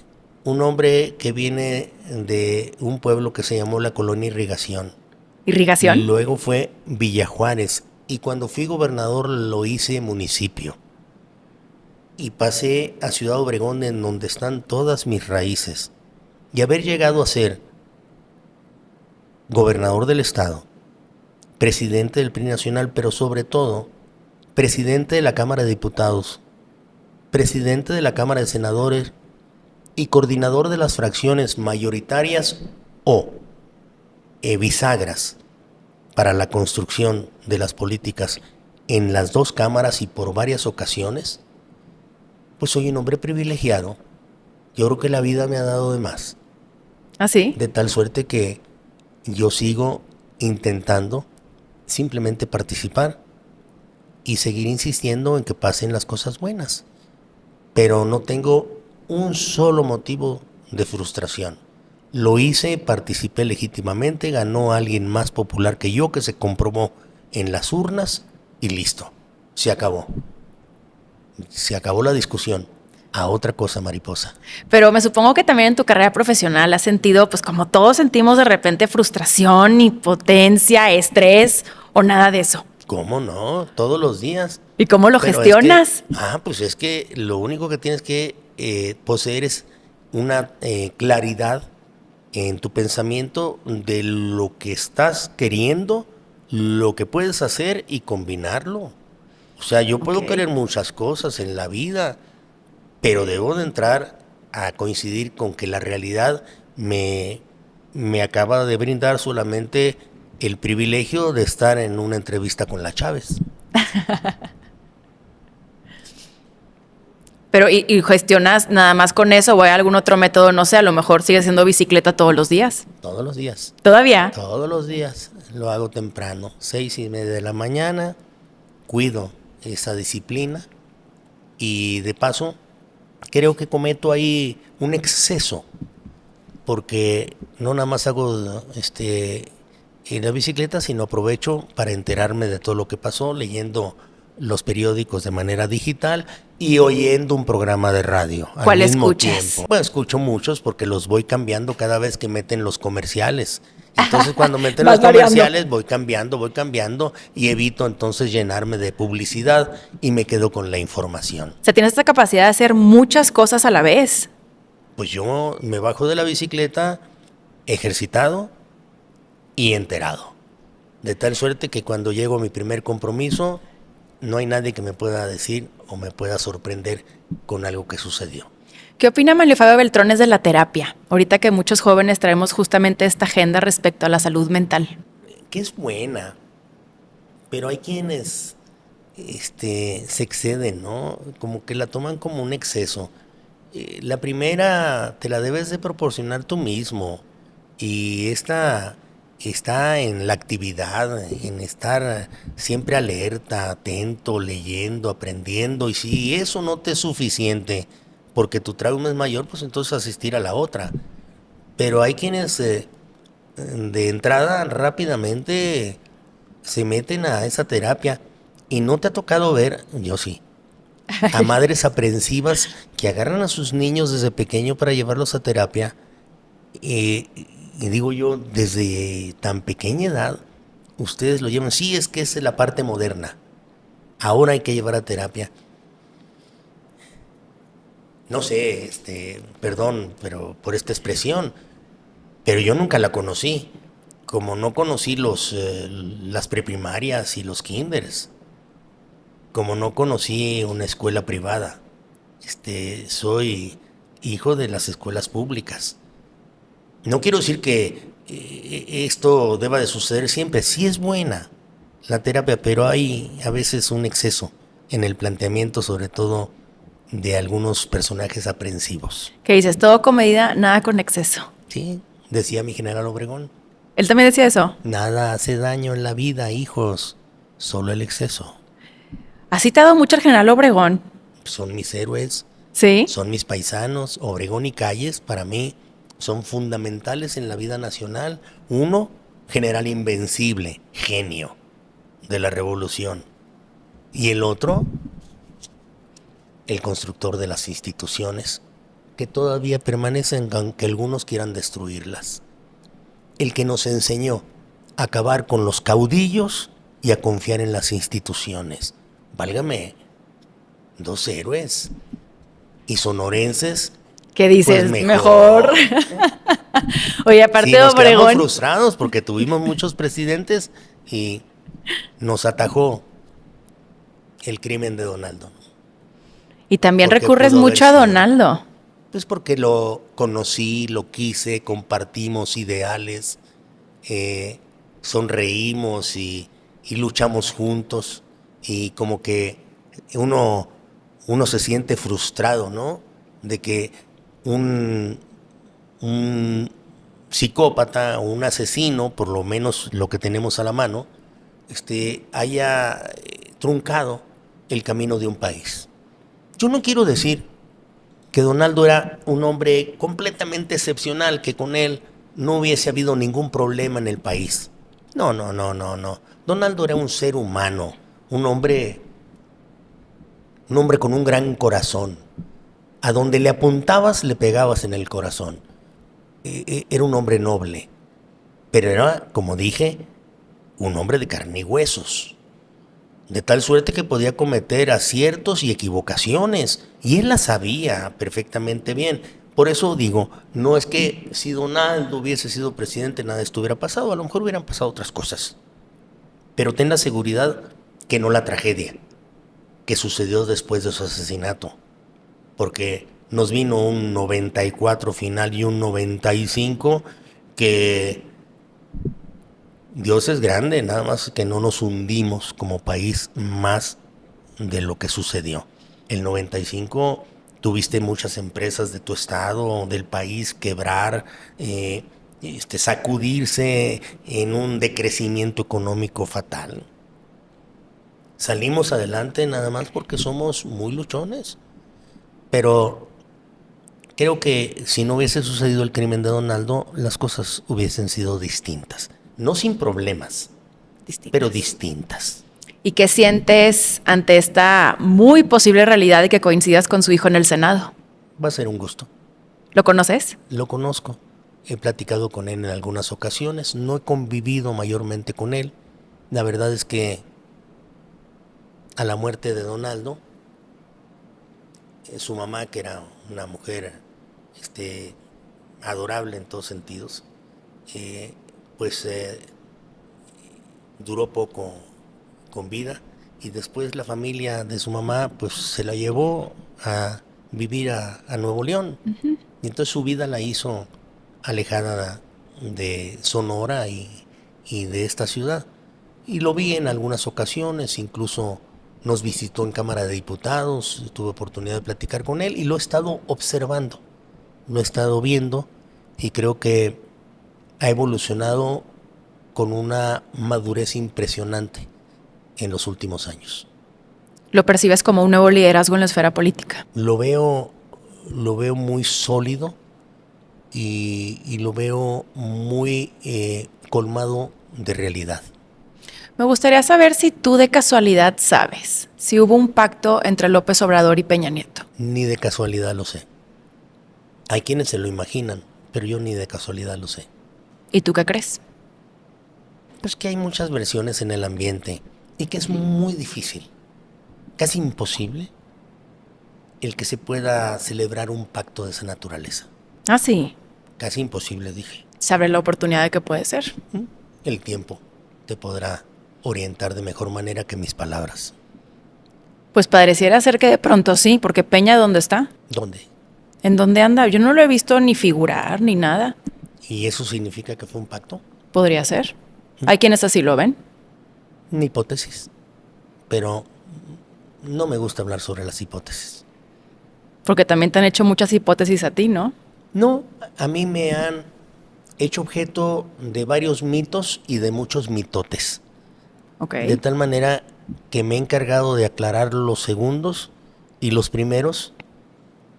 un hombre que viene de un pueblo que se llamó la Colonia Irrigación, Irrigación. Y luego fue Villajuárez y cuando fui gobernador lo hice municipio. Y pasé a Ciudad Obregón en donde están todas mis raíces. Y haber llegado a ser gobernador del estado, presidente del PRI Nacional, pero sobre todo presidente de la Cámara de Diputados, presidente de la Cámara de Senadores y coordinador de las fracciones mayoritarias o e bisagras para la construcción de las políticas en las dos cámaras y por varias ocasiones, pues soy un hombre privilegiado. Yo creo que la vida me ha dado de más. así ¿Ah, De tal suerte que yo sigo intentando simplemente participar y seguir insistiendo en que pasen las cosas buenas. Pero no tengo un solo motivo de frustración. Lo hice, participé legítimamente, ganó alguien más popular que yo que se comprobó en las urnas y listo. Se acabó. Se acabó la discusión a otra cosa mariposa.
Pero me supongo que también en tu carrera profesional has sentido, pues como todos sentimos de repente frustración, impotencia, estrés o nada de eso.
¿Cómo no? Todos los días. ¿Y cómo lo gestionas? ah, pues es que lo único que tienes que eh, poseer es una eh, claridad en tu pensamiento de lo que estás queriendo, lo que puedes hacer y combinarlo. O sea, yo puedo querer muchas cosas en la vida, pero debo de entrar a coincidir con que la realidad me, me acaba de brindar solamente el privilegio de estar en una entrevista con la Chávez.
Pero y, gestionas nada más con eso o hay algún otro método, no sé, a lo mejor sigue siendo bicicleta todos los días.
Todos los días. ¿Todavía? Todos los días. Lo hago temprano, seis y media de la mañana. Cuido esa disciplina y de paso creo que cometo ahí un exceso porque no nada más hago este en la bicicleta, sino aprovecho para enterarme de todo lo que pasó leyendo los periódicos de manera digital y oyendo un programa de radio. Al ¿Cuál mismo escuchas? Tiempo. escucho muchos porque los voy cambiando cada vez que meten los comerciales. Entonces cuando meten los comerciales voy cambiando, voy cambiando y evito entonces llenarme de publicidad y me quedo con la información.
O sea, tienes esta capacidad de hacer muchas cosas a la vez.
Pues yo me bajo de la bicicleta ejercitado y enterado. De tal suerte que cuando llego a mi primer compromiso, no hay nadie que me pueda decir o me pueda sorprender con algo que sucedió.
¿Qué opina Mario Fabio Beltrones de la terapia? Ahorita que muchos jóvenes traemos justamente esta agenda respecto a la salud mental.
Que es buena, pero hay quienes este, se exceden, ¿no? Como que la toman como un exceso. Eh, la primera te la debes de proporcionar tú mismo y esta está en la actividad, en estar siempre alerta, atento, leyendo, aprendiendo. Y si eso no te es suficiente porque tu trauma es mayor, pues entonces asistir a la otra. Pero hay quienes eh, de entrada rápidamente se meten a esa terapia y no te ha tocado ver, yo sí, a madres aprensivas que agarran a sus niños desde pequeño para llevarlos a terapia. y... Eh, y digo yo, desde tan pequeña edad, ustedes lo llevan, sí, es que es la parte moderna, ahora hay que llevar a terapia. No sé, este, perdón, pero por esta expresión, pero yo nunca la conocí, como no conocí los, eh, las preprimarias y los kinders, como no conocí una escuela privada, este, soy hijo de las escuelas públicas. No quiero decir que eh, esto deba de suceder siempre. Sí es buena la terapia, pero hay a veces un exceso en el planteamiento, sobre todo de algunos personajes aprensivos.
¿Qué dices? Todo con medida, nada con exceso. Sí,
decía mi general Obregón.
¿Él también decía eso?
Nada hace daño en la vida, hijos, solo el exceso. ha citado mucho el general Obregón. Son mis héroes. Sí. Son mis paisanos. Obregón y Calles, para mí, son fundamentales en la vida nacional. Uno, general invencible, genio de la revolución. Y el otro, el constructor de las instituciones, que todavía permanecen aunque algunos quieran destruirlas. El que nos enseñó a acabar con los caudillos y a confiar en las instituciones. Válgame, dos héroes y sonorenses ¿Qué dices pues, mejor.
Oye, aparte sí, nos
frustrados porque tuvimos muchos presidentes y nos atajó el crimen de Donaldo.
Y también recurres mucho a Donaldo.
Pues porque lo conocí, lo quise, compartimos ideales, eh, sonreímos y, luchamos juntos. Y como que uno, uno se siente frustrado, ¿no? De que un, psicópata o un asesino, por lo menos lo que tenemos a la mano, este, haya eh, truncado el camino de un país. Yo no quiero decir que Donaldo era un hombre completamente excepcional, que con él no hubiese habido ningún problema en el país. No, no, no, no, no. Donaldo era un ser humano, un hombre, un hombre con un gran corazón, a donde le apuntabas le pegabas en el corazón. E, e, era un hombre noble, pero era, como dije, un hombre de carne y huesos. De tal suerte que podía cometer aciertos y equivocaciones, y él las sabía perfectamente bien. Por eso digo, no es que si Donald hubiese sido presidente nada estuviera pasado, a lo mejor hubieran pasado otras cosas. Pero ten la seguridad que no la tragedia que sucedió después de su asesinato porque nos vino un 94 final y un 95 que Dios es grande, nada más que no nos hundimos como país más de lo que sucedió. El 95 tuviste muchas empresas de tu estado, del país, quebrar, eh, este, sacudirse en un decrecimiento económico fatal. Salimos adelante nada más porque somos muy luchones. Pero creo que si no hubiese sucedido el crimen de Donaldo, las cosas hubiesen sido distintas. No sin problemas, pero distintas.
¿Y qué sientes ante esta muy posible realidad de que coincidas con su hijo en el Senado?
Va a ser un gusto. ¿Lo conoces? Lo conozco. He platicado con él en algunas ocasiones. No he convivido mayormente con él. La verdad es que a la muerte de Donaldo, eh, su mamá, que era una mujer este, adorable en todos sentidos, eh, pues eh, duró poco con vida y después la familia de su mamá pues se la llevó a vivir a, Nuevo León. Y entonces su vida la hizo alejada de Sonora y, y de esta ciudad. Y lo vi en algunas ocasiones, incluso nos visitó en Cámara de Diputados, tuve oportunidad de platicar con él y lo he estado observando, lo he estado viendo y creo que ha evolucionado con una madurez impresionante en los últimos años. ¿Lo
percibes como un nuevo liderazgo en la esfera política?
Lo veo, lo veo muy sólido y, lo veo muy eh, colmado de realidad.
Me gustaría saber si tú de casualidad sabes si hubo un pacto entre López Obrador y Peña Nieto.
Ni de casualidad lo sé. Hay quienes se lo imaginan, pero yo ni de casualidad lo sé. ¿Y tú qué crees? Pues que hay muchas versiones en el ambiente y que es muy difícil, casi imposible, el que se pueda celebrar un pacto de esa naturaleza. Ah, sí. Casi imposible, dije. Se la oportunidad de que puede ser. El tiempo te podrá orientar de mejor manera que mis palabras.
Pues pareciera ser que de pronto sí, porque Peña, ¿dónde está? ¿Dónde? ¿En dónde anda? Yo no lo he visto ni figurar ni nada.
¿Y eso significa que fue un pacto?
Podría ser. Hay quienes así lo ven.
hipótesis. Pero no me gusta hablar sobre las hipótesis.
Porque también te han hecho muchas hipótesis a ti, ¿no?
No, a mí me han hecho objeto de varios mitos y de muchos mitotes. De tal manera que me he encargado de aclarar los segundos y los primeros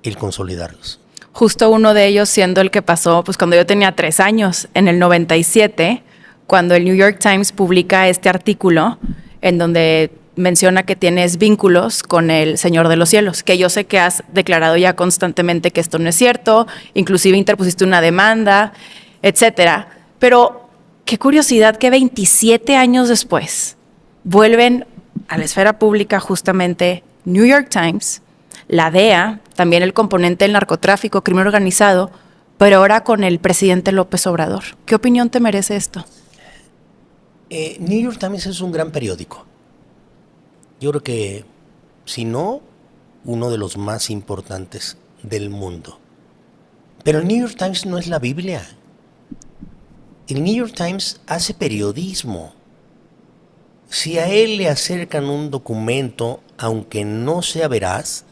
y el consolidarlos.
Justo uno de ellos siendo el que pasó, pues cuando yo tenía tres años, en el 97, cuando el New York Times publica este artículo en donde menciona que tienes vínculos con el Señor de los Cielos, que yo sé que has declarado ya constantemente que esto no es cierto, inclusive interpusiste una demanda, etcétera. Pero qué curiosidad que 27 años después, vuelven a la esfera pública justamente New York Times, la DEA, también el componente del narcotráfico, crimen organizado, pero ahora con el presidente López Obrador. ¿Qué opinión te merece esto?
Eh, New York Times es un gran periódico. Yo creo que, si no, uno de los más importantes del mundo. Pero el New York Times no es la Biblia. El New York Times hace periodismo si a él le acercan un documento, aunque no sea veraz,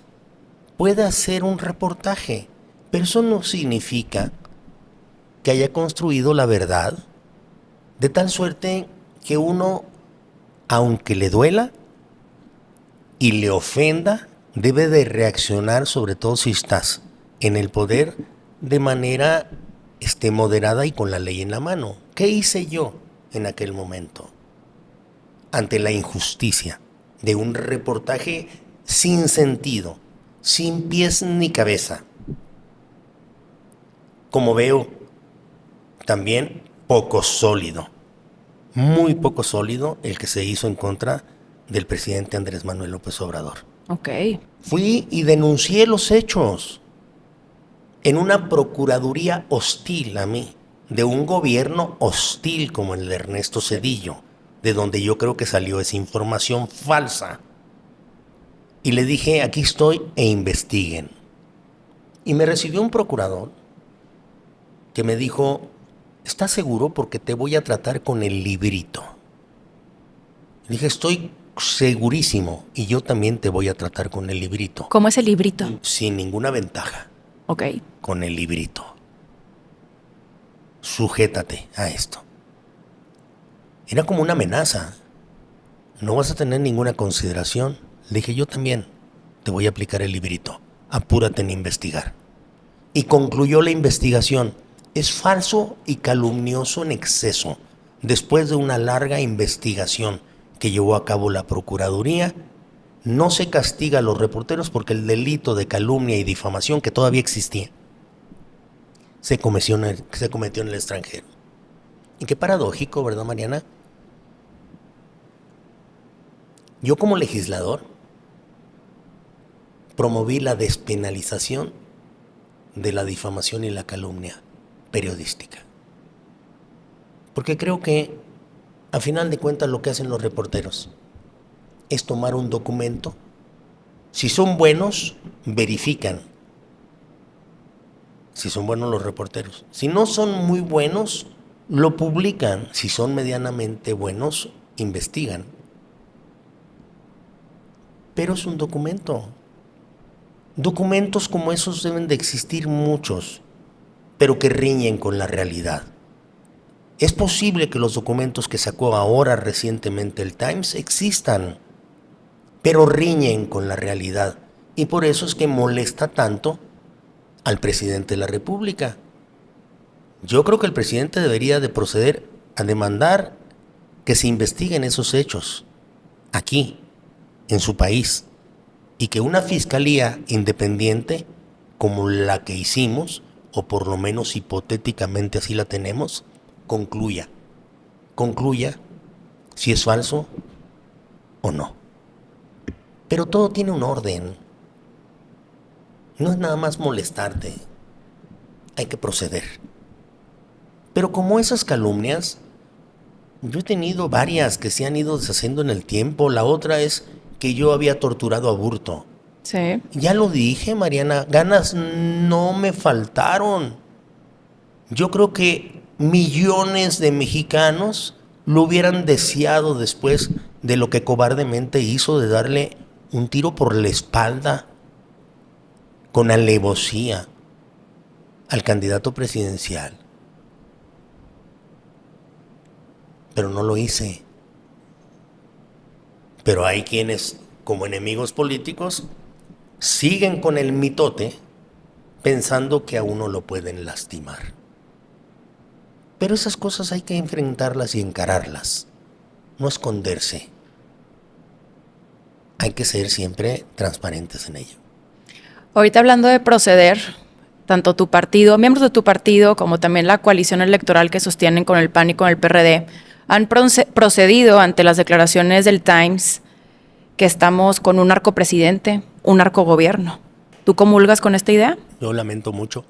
puede hacer un reportaje, pero eso no significa que haya construido la verdad, de tal suerte que uno, aunque le duela y le ofenda, debe de reaccionar, sobre todo si estás en el poder, de manera este, moderada y con la ley en la mano. ¿Qué hice yo en aquel momento? ante la injusticia de un reportaje sin sentido, sin pies ni cabeza. Como veo, también poco sólido, muy poco sólido el que se hizo en contra del presidente Andrés Manuel López Obrador. Ok. Fui y denuncié los hechos en una procuraduría hostil a mí, de un gobierno hostil como el de Ernesto Cedillo de donde yo creo que salió esa información falsa. Y le dije, aquí estoy e investiguen. Y me recibió un procurador que me dijo, ¿estás seguro? Porque te voy a tratar con el librito. dije, estoy segurísimo y yo también te voy a tratar con el librito. ¿Cómo es el librito? Sin ninguna ventaja. Ok. Con el librito. Sujétate a esto. Era como una amenaza. No vas a tener ninguna consideración. Le dije, yo también te voy a aplicar el librito. Apúrate en investigar. Y concluyó la investigación. Es falso y calumnioso en exceso, después de una larga investigación que llevó a cabo la Procuraduría no se castiga a los reporteros porque el delito de calumnia y difamación que todavía existía se, cometió en el, se cometió en el extranjero. Y qué paradójico, ¿verdad, Mariana? Yo como legislador promoví la despenalización de la difamación y la calumnia periodística. Porque creo que, a final de cuentas, lo que hacen los reporteros es tomar un documento. Si son buenos, verifican. Si son buenos los reporteros. Si no son muy buenos, lo publican, si son medianamente buenos, investigan. Pero es un documento. Documentos como esos deben de existir muchos, pero que riñen con la realidad. Es posible que los documentos que sacó ahora recientemente el Times existan, pero riñen con la realidad. Y por eso es que molesta tanto al presidente de la República, yo creo que el presidente debería de proceder a demandar que se investiguen esos hechos aquí, en su país, y que una fiscalía independiente, como la que hicimos, o por lo menos hipotéticamente así la tenemos, concluya. Concluya si es falso o no. Pero todo tiene un orden. No es nada más molestarte. Hay que proceder. Pero como esas calumnias, yo he tenido varias que se han ido deshaciendo en el tiempo. La otra es que yo había torturado a Burto. Sí. Ya lo dije, Mariana, ganas no me faltaron. Yo creo que millones de mexicanos lo hubieran deseado después de lo que cobardemente hizo de darle un tiro por la espalda con alevosía al candidato presidencial. pero no lo hice. Pero hay quienes, como enemigos políticos, siguen con el mitote pensando que a uno lo pueden lastimar. Pero esas cosas hay que enfrentarlas y encararlas, no esconderse. Hay que ser siempre transparentes en ello.
Ahorita hablando de proceder, tanto tu partido, miembros de tu partido, como también la coalición electoral que sostienen con el PAN y con el PRD, han procedido ante las declaraciones del Times que estamos con un presidente, un gobierno. ¿Tú comulgas con esta idea?
Yo lamento mucho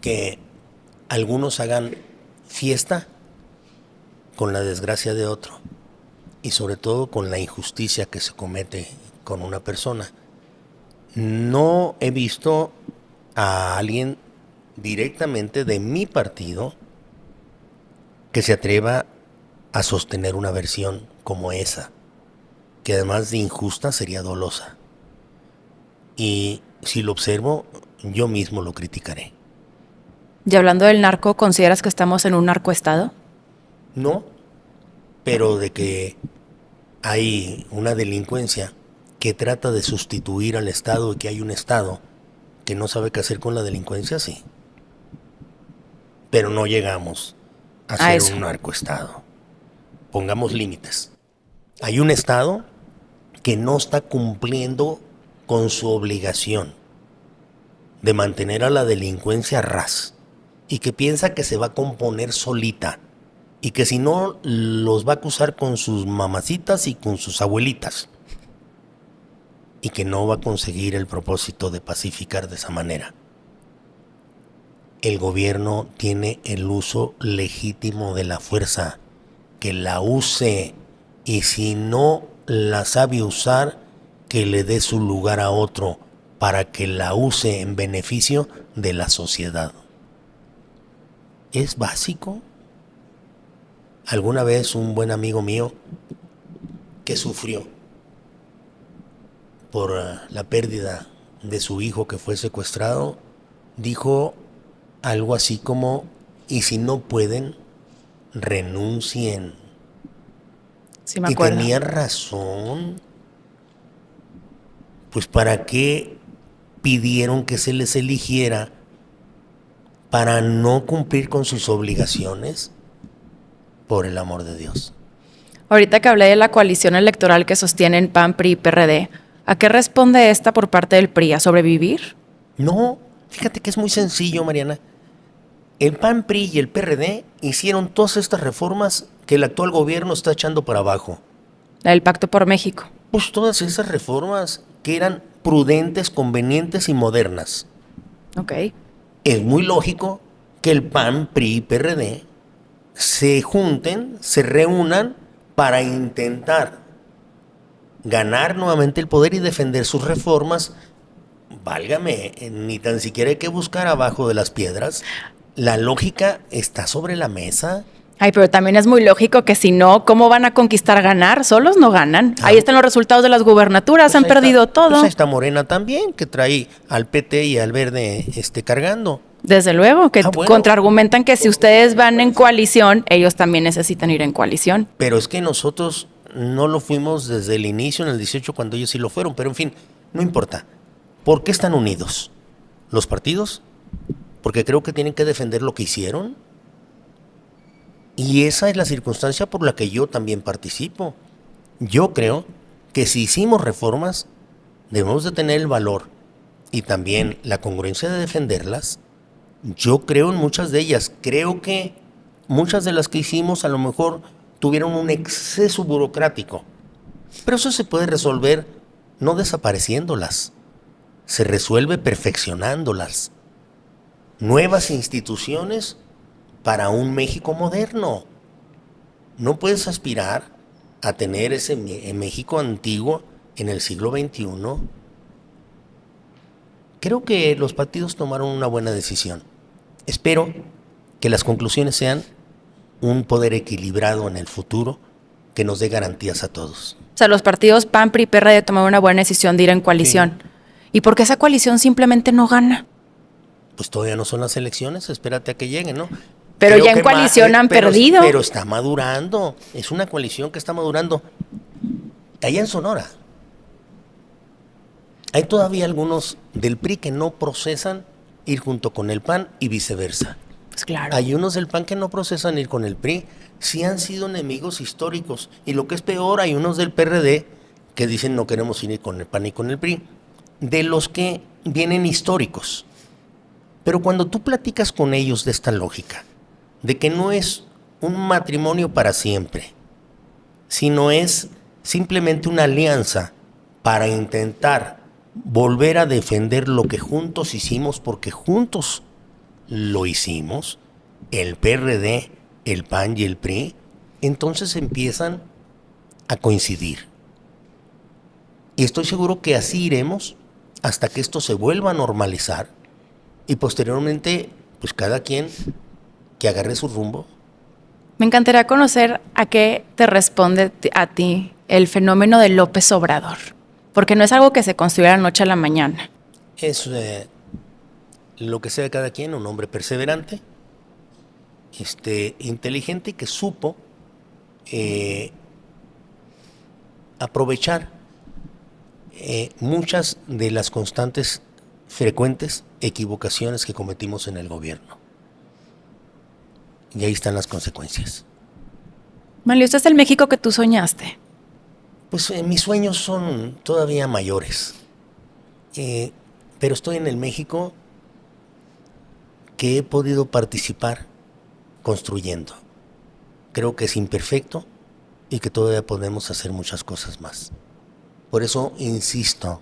que algunos hagan fiesta con la desgracia de otro y sobre todo con la injusticia que se comete con una persona. No he visto a alguien directamente de mi partido que se atreva a sostener una versión como esa, que además de injusta sería dolosa. Y si lo observo, yo mismo lo criticaré.
Y hablando del narco, ¿consideras que estamos en un narcoestado?
No, pero de que hay una delincuencia que trata de sustituir al Estado y que hay un Estado que no sabe qué hacer con la delincuencia, sí. Pero no llegamos hacer un narcoestado. Pongamos límites. Hay un Estado que no está cumpliendo con su obligación de mantener a la delincuencia ras y que piensa que se va a componer solita y que si no los va a acusar con sus mamacitas y con sus abuelitas y que no va a conseguir el propósito de pacificar de esa manera el gobierno tiene el uso legítimo de la fuerza, que la use y si no la sabe usar, que le dé su lugar a otro para que la use en beneficio de la sociedad. ¿Es básico? Alguna vez un buen amigo mío que sufrió por eh, la pérdida de su hijo que fue secuestrado, dijo algo así como, y si no pueden, renuncien.
si me y tenía
razón. Pues para qué pidieron que se les eligiera para no cumplir con sus obligaciones, por el amor de Dios.
Ahorita que hablé de la coalición electoral que sostienen PAN, PRI y PRD,
¿a qué responde esta por parte del PRI? ¿A sobrevivir? No, fíjate que es muy sencillo, Mariana. El PAN, PRI y el PRD hicieron todas estas reformas que el actual gobierno está echando para abajo. El Pacto por México. Pues todas esas reformas que eran prudentes, convenientes y modernas. Ok. Es muy lógico que el PAN, PRI y PRD se junten, se reúnan para intentar ganar nuevamente el poder y defender sus reformas válgame, ni tan siquiera hay que buscar abajo de las piedras la lógica está sobre la mesa.
Ay, pero también es muy lógico que si no, ¿cómo van a conquistar ganar? Solos no ganan. Ah. Ahí están los resultados de las gubernaturas, pues han perdido todo. Pues está
Morena también, que trae al PT y al Verde este, cargando.
Desde luego, que ah, contraargumentan que si ustedes van en coalición, ellos también necesitan ir
en coalición. Pero es que nosotros no lo fuimos desde el inicio, en el 18, cuando ellos sí lo fueron. Pero en fin, no importa. ¿Por qué están unidos los partidos porque creo que tienen que defender lo que hicieron. Y esa es la circunstancia por la que yo también participo. Yo creo que si hicimos reformas, debemos de tener el valor y también la congruencia de defenderlas. Yo creo en muchas de ellas. Creo que muchas de las que hicimos a lo mejor tuvieron un exceso burocrático. Pero eso se puede resolver no desapareciéndolas. Se resuelve perfeccionándolas nuevas instituciones para un México moderno. No puedes aspirar a tener ese eh, México antiguo en el siglo XXI. Creo que los partidos tomaron una buena decisión. Espero que las conclusiones sean un poder equilibrado en el futuro que nos dé garantías a todos.
O sea, los partidos PAN, PRI, PRD tomaron una buena decisión de ir en coalición. ¿Y por qué esa coalición simplemente no gana?
pues todavía no son las elecciones, espérate a que lleguen, ¿no? Pero ya en coalición han perdido. Pero está madurando, es una coalición que está madurando. Allá en Sonora, hay todavía algunos del PRI que no procesan ir junto con el PAN y viceversa. Pues claro. Hay unos del PAN que no procesan ir con el PRI, sí han sido enemigos históricos. Y lo que es peor, hay unos del PRD que dicen no queremos ir con el PAN y con el PRI. De los que vienen históricos, pero cuando tú platicas con ellos de esta lógica, de que no es un matrimonio para siempre, sino es simplemente una alianza para intentar volver a defender lo que juntos hicimos, porque juntos lo hicimos, el PRD, el PAN y el PRI, entonces empiezan a coincidir. Y estoy seguro que así iremos hasta que esto se vuelva a normalizar y posteriormente, pues cada quien que agarre su rumbo.
Me encantaría conocer a qué te responde a ti el fenómeno de López Obrador, porque no es algo que se construya de la noche a la mañana.
Es eh, lo que sea cada quien, un hombre perseverante, este, inteligente que supo eh, aprovechar eh, muchas de las constantes frecuentes equivocaciones que cometimos en el gobierno. Y ahí están las consecuencias.
Mario, usted es el México que tú soñaste.
Pues eh, mis sueños son todavía mayores. Eh, pero estoy en el México que he podido participar construyendo. Creo que es imperfecto y que todavía podemos hacer muchas cosas más. Por eso insisto,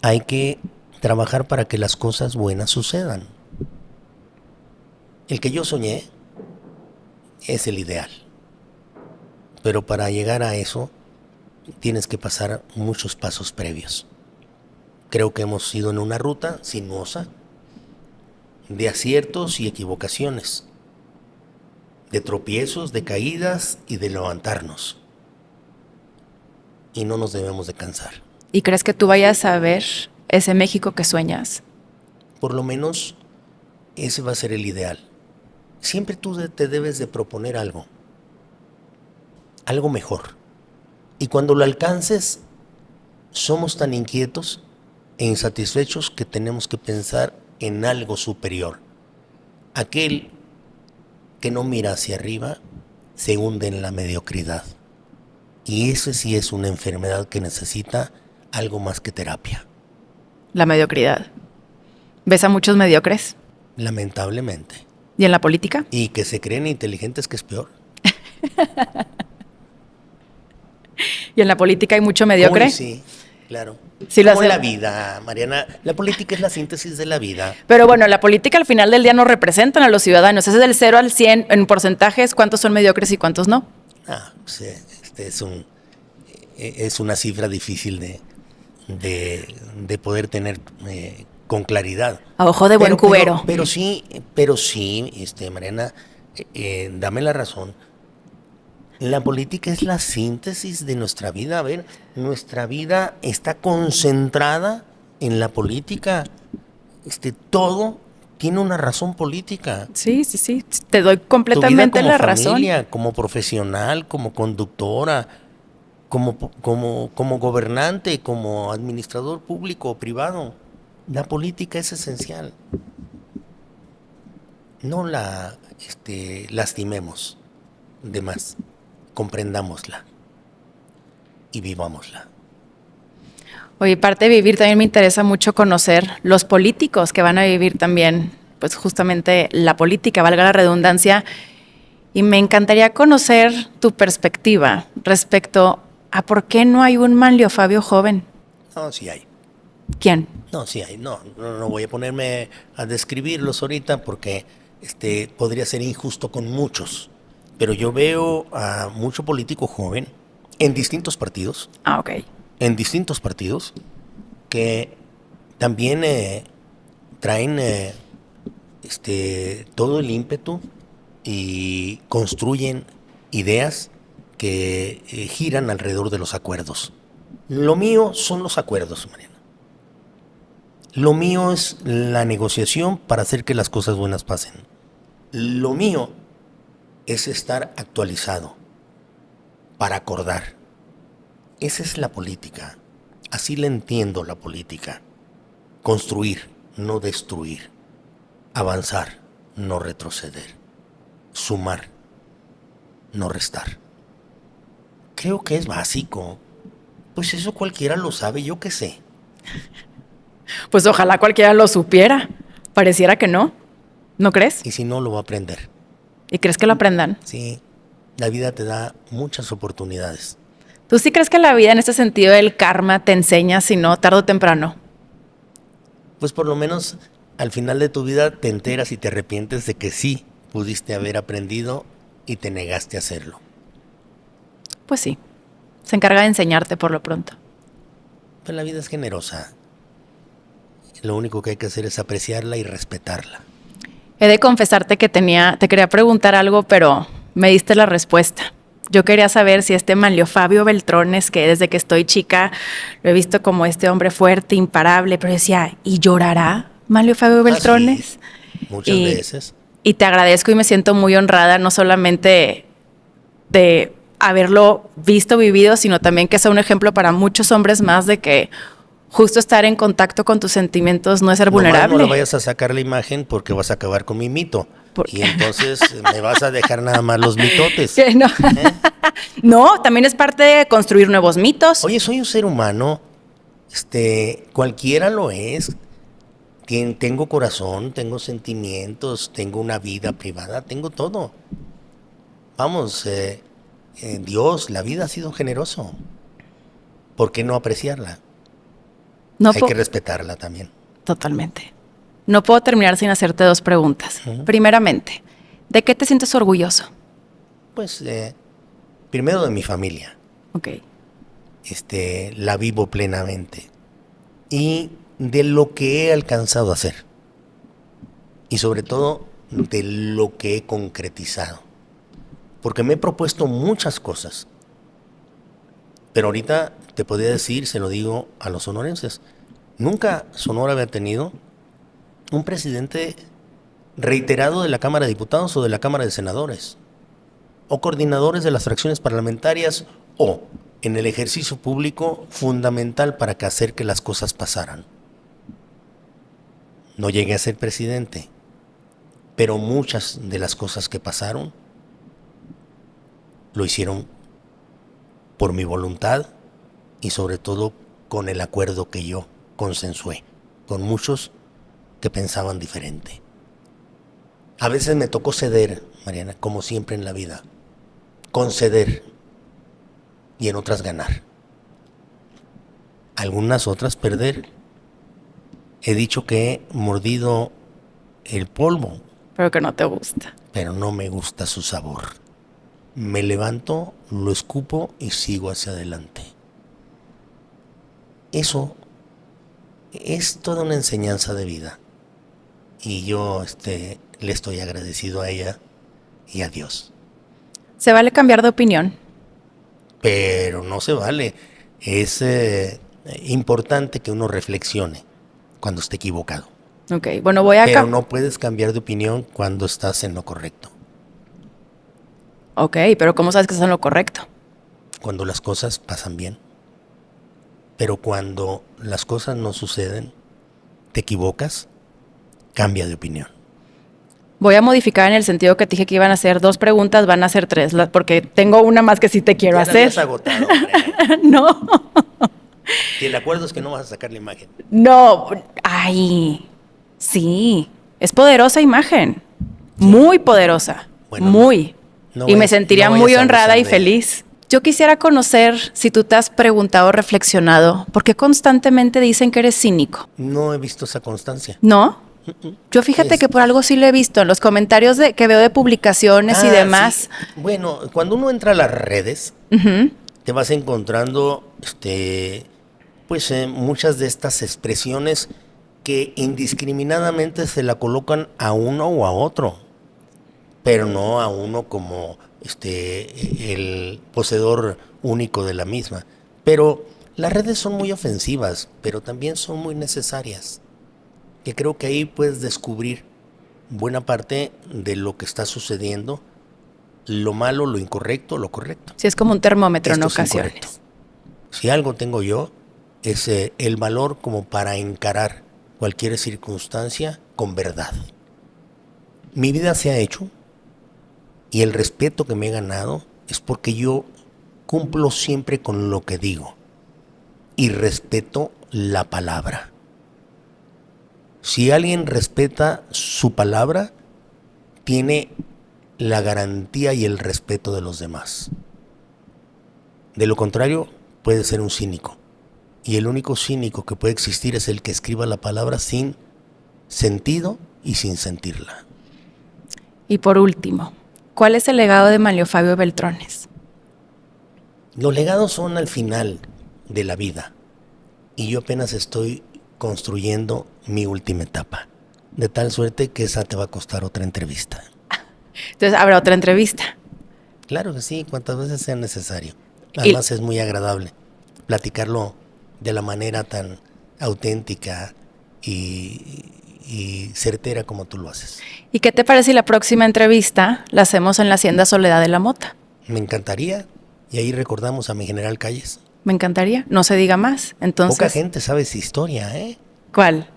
hay que trabajar para que las cosas buenas sucedan. El que yo soñé es el ideal. Pero para llegar a eso tienes que pasar muchos pasos previos. Creo que hemos ido en una ruta sinuosa de aciertos y equivocaciones, de tropiezos, de caídas y de levantarnos. Y no nos debemos de cansar.
¿Y crees que tú vayas a ver ese México que sueñas?
Por lo menos ese va a ser el ideal. Siempre tú te debes de proponer algo, algo mejor. Y cuando lo alcances, somos tan inquietos e insatisfechos que tenemos que pensar en algo superior. Aquel que no mira hacia arriba se hunde en la mediocridad. Y eso sí es una enfermedad que necesita algo más que terapia
la mediocridad. ¿Ves a muchos mediocres?
Lamentablemente. ¿Y en la política? Y que se creen inteligentes, que es peor.
¿Y en la política hay mucho mediocre?
sí, claro. Sí, Como la vida, Mariana. La política es la síntesis de la vida.
Pero bueno, la política al final del día no representan a los ciudadanos. Ese es del 0 al 100 en porcentajes. ¿Cuántos son mediocres y cuántos no?
Ah, pues, eh, este es, un, eh, es una cifra difícil de, de, poder tener eh, con claridad. A ojo de buen cubero. Pero, sí, pero sí, este, Mariana, eh, eh, dame la razón. La política es la síntesis de nuestra vida. A ver, nuestra vida está concentrada en la política. Este, todo tiene una razón política. Sí, sí, sí.
Te doy completamente la familia, razón.
Como profesional, como conductora, como, como, como gobernante, como administrador público o privado, la política es esencial. No la este, lastimemos de más, comprendámosla y vivámosla.
Oye, parte de vivir también me interesa mucho conocer los políticos que van a vivir también, pues justamente la política, valga la redundancia, y me encantaría conocer tu perspectiva respecto ¿A por qué no hay un Manlio Fabio joven? No, sí hay. ¿Quién?
No, sí hay. No, no, voy a ponerme a describirlos ahorita porque este, podría ser injusto con muchos. Pero yo veo a mucho político joven en distintos partidos. Ah, ok. En distintos partidos que también eh, traen eh, este, todo el ímpetu y construyen ideas que eh, giran alrededor de los acuerdos. Lo mío son los acuerdos, Mariana. Lo mío es la negociación para hacer que las cosas buenas pasen. Lo mío es estar actualizado para acordar. Esa es la política. Así la entiendo la política. Construir, no destruir. Avanzar, no retroceder. Sumar, no restar. Creo que es básico. Pues eso cualquiera lo sabe, yo
qué sé. Pues ojalá cualquiera lo supiera. Pareciera que no.
¿No crees? Y si no, lo va a aprender.
¿Y crees que lo aprendan?
Sí. La vida te da muchas oportunidades.
¿Tú sí crees que la vida en este sentido del karma te enseña, si no, tarde o temprano?
Pues por lo menos al final de tu vida te enteras y te arrepientes de que sí pudiste haber aprendido y te negaste a hacerlo.
Pues sí, se encarga de enseñarte por lo pronto.
Pero la vida es generosa. Lo único que hay que hacer es apreciarla y respetarla.
He de confesarte que tenía, te quería preguntar algo, pero me diste la respuesta. Yo quería saber si este Manlio Fabio Beltrones, que desde que estoy chica lo he visto como este hombre fuerte, imparable, pero decía, ¿y llorará Manlio Fabio ah, Beltrones?
Muchas veces.
Y te agradezco y me siento muy honrada, no solamente de haberlo visto, vivido, sino también que sea un ejemplo para muchos hombres más de que justo estar en contacto con tus sentimientos no es ser vulnerable. No, no vayas
a sacar la imagen porque vas a acabar con mi mito. Y entonces eh, me vas a dejar nada más los mitotes. ¿Eh? No. también es parte de construir nuevos mitos. Oye, soy un ser humano, este, cualquiera lo es. tengo corazón, tengo sentimientos, tengo una vida privada, tengo todo. Vamos, eh, Dios, la vida ha sido generoso. ¿Por qué no apreciarla? Hay que respetarla también. Totalmente.
No puedo terminar sin hacerte dos
preguntas.
Primeramente, ¿de qué te sientes orgulloso?
Pues, eh, primero de mi familia. Ok. Este, la vivo plenamente. Y de lo que he alcanzado a hacer. Y sobre todo de lo que he concretizado porque me he propuesto muchas cosas. Pero ahorita te podría decir, se lo digo a los sonorenses, nunca Sonora había tenido un presidente reiterado de la Cámara de Diputados o de la Cámara de Senadores, o coordinadores de las fracciones parlamentarias, o en el ejercicio público fundamental para que hacer que las cosas pasaran. No llegué a ser presidente, pero muchas de las cosas que pasaron lo hicieron por mi voluntad y sobre todo con el acuerdo que yo consensué con muchos que pensaban diferente. A veces me tocó ceder, Mariana, como siempre en la vida, conceder y en otras ganar. Algunas otras perder. He dicho que he mordido el polvo. Pero que no te gusta. Pero no me gusta su sabor me levanto, lo escupo y sigo hacia adelante. Eso es toda una enseñanza de vida. Y yo este, le estoy agradecido a ella y a Dios.
Se vale cambiar de opinión.
Pero no se vale. Es eh, importante que uno reflexione cuando esté equivocado.
Ok, bueno, voy Pero no
puedes cambiar de opinión cuando estás en lo correcto. Ok, pero ¿cómo sabes que estás en lo correcto? Cuando las cosas pasan bien. Pero cuando las cosas no suceden, te equivocas, cambia de opinión.
Voy a modificar en el sentido que te dije que iban a ser dos preguntas, van a ser tres, porque tengo una más que sí te quiero ya hacer. agotado, no.
Y el acuerdo es que no vas a sacar la imagen.
No, ay, sí, es poderosa imagen, muy poderosa, bueno, muy
y me sentiría muy honrada y
feliz. Yo quisiera conocer si tú te has preguntado, reflexionado, porque
constantemente
dicen que eres cínico?
No he visto esa constancia.
¿No? Yo fíjate que por algo sí lo he visto en los comentarios que veo de publicaciones y ah, demás.
Bueno, cuando uno entra a las redes, te vas encontrando este, pues, eh, muchas de estas expresiones que indiscriminadamente se la colocan a uno o a otro pero no a uno como este, el poseedor único de la misma. Pero las redes son muy ofensivas, pero también son muy necesarias, que creo que ahí puedes descubrir buena parte de lo que está sucediendo, lo malo, lo incorrecto, lo correcto.
Si es como un termómetro en ocasiones.
Si algo tengo yo, es eh, el valor como para encarar cualquier circunstancia con verdad. Mi vida se ha hecho y el respeto que me he ganado es porque yo cumplo siempre con lo que digo y respeto la palabra. Si alguien respeta su palabra, tiene la garantía y el respeto de los demás. De lo contrario, puede ser un cínico. Y el único cínico que puede existir es el que escriba la palabra sin sentido y sin sentirla.
Y por último, ¿Cuál es el legado de Mario Fabio Beltrones?
Los legados son al final de la vida y yo apenas estoy construyendo mi última etapa. De tal suerte que esa te va a costar otra entrevista.
Entonces, ¿habrá otra entrevista?
Claro que sí, cuantas veces sea necesario. Además, es muy agradable platicarlo de la manera tan auténtica y, y certera como tú lo haces.
¿Y qué te parece si la próxima entrevista la hacemos en la Hacienda Soledad de la Mota?
Me encantaría. Y ahí recordamos a mi general Calles.
Me encantaría. No se diga más. Entonces. Poca gente
sabe su historia, ¿eh? ¿Cuál?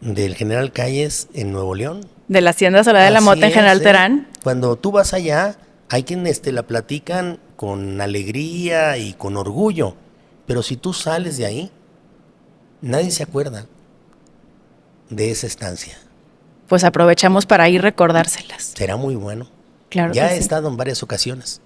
Del general Calles en Nuevo León. De la
Hacienda Soledad de la Mota en General ¿eh? Terán.
Cuando tú vas allá, hay quienes te la platican con alegría y con orgullo. Pero si tú sales de ahí, nadie se acuerda de esa estancia.
Pues aprovechamos para ir recordárselas.
Será muy bueno. Claro. Ya he estado en varias ocasiones.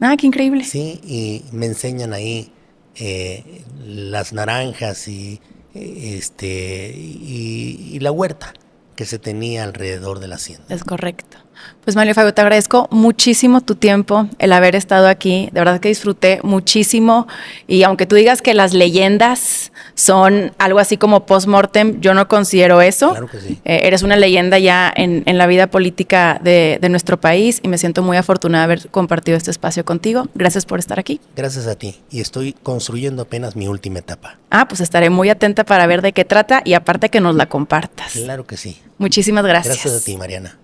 Ah, qué increíble. Sí, y me enseñan ahí eh, las naranjas y este y, y la huerta que se tenía alrededor de la hacienda.
Es correcto. Pues Mario Fago, te agradezco muchísimo tu tiempo, el haber estado aquí. De verdad que disfruté muchísimo. Y aunque tú digas que las leyendas son algo así como post-mortem, yo no considero eso. Claro que sí. Eh, eres una leyenda ya en, la vida política de, de, nuestro país y me siento muy afortunada de haber compartido este espacio contigo. Gracias por estar aquí.
Gracias a ti. Y estoy construyendo apenas mi última etapa.
Ah, pues estaré muy atenta para ver de qué trata y aparte que nos la compartas. Claro que sí. Muchísimas gracias. Gracias a
ti, Mariana.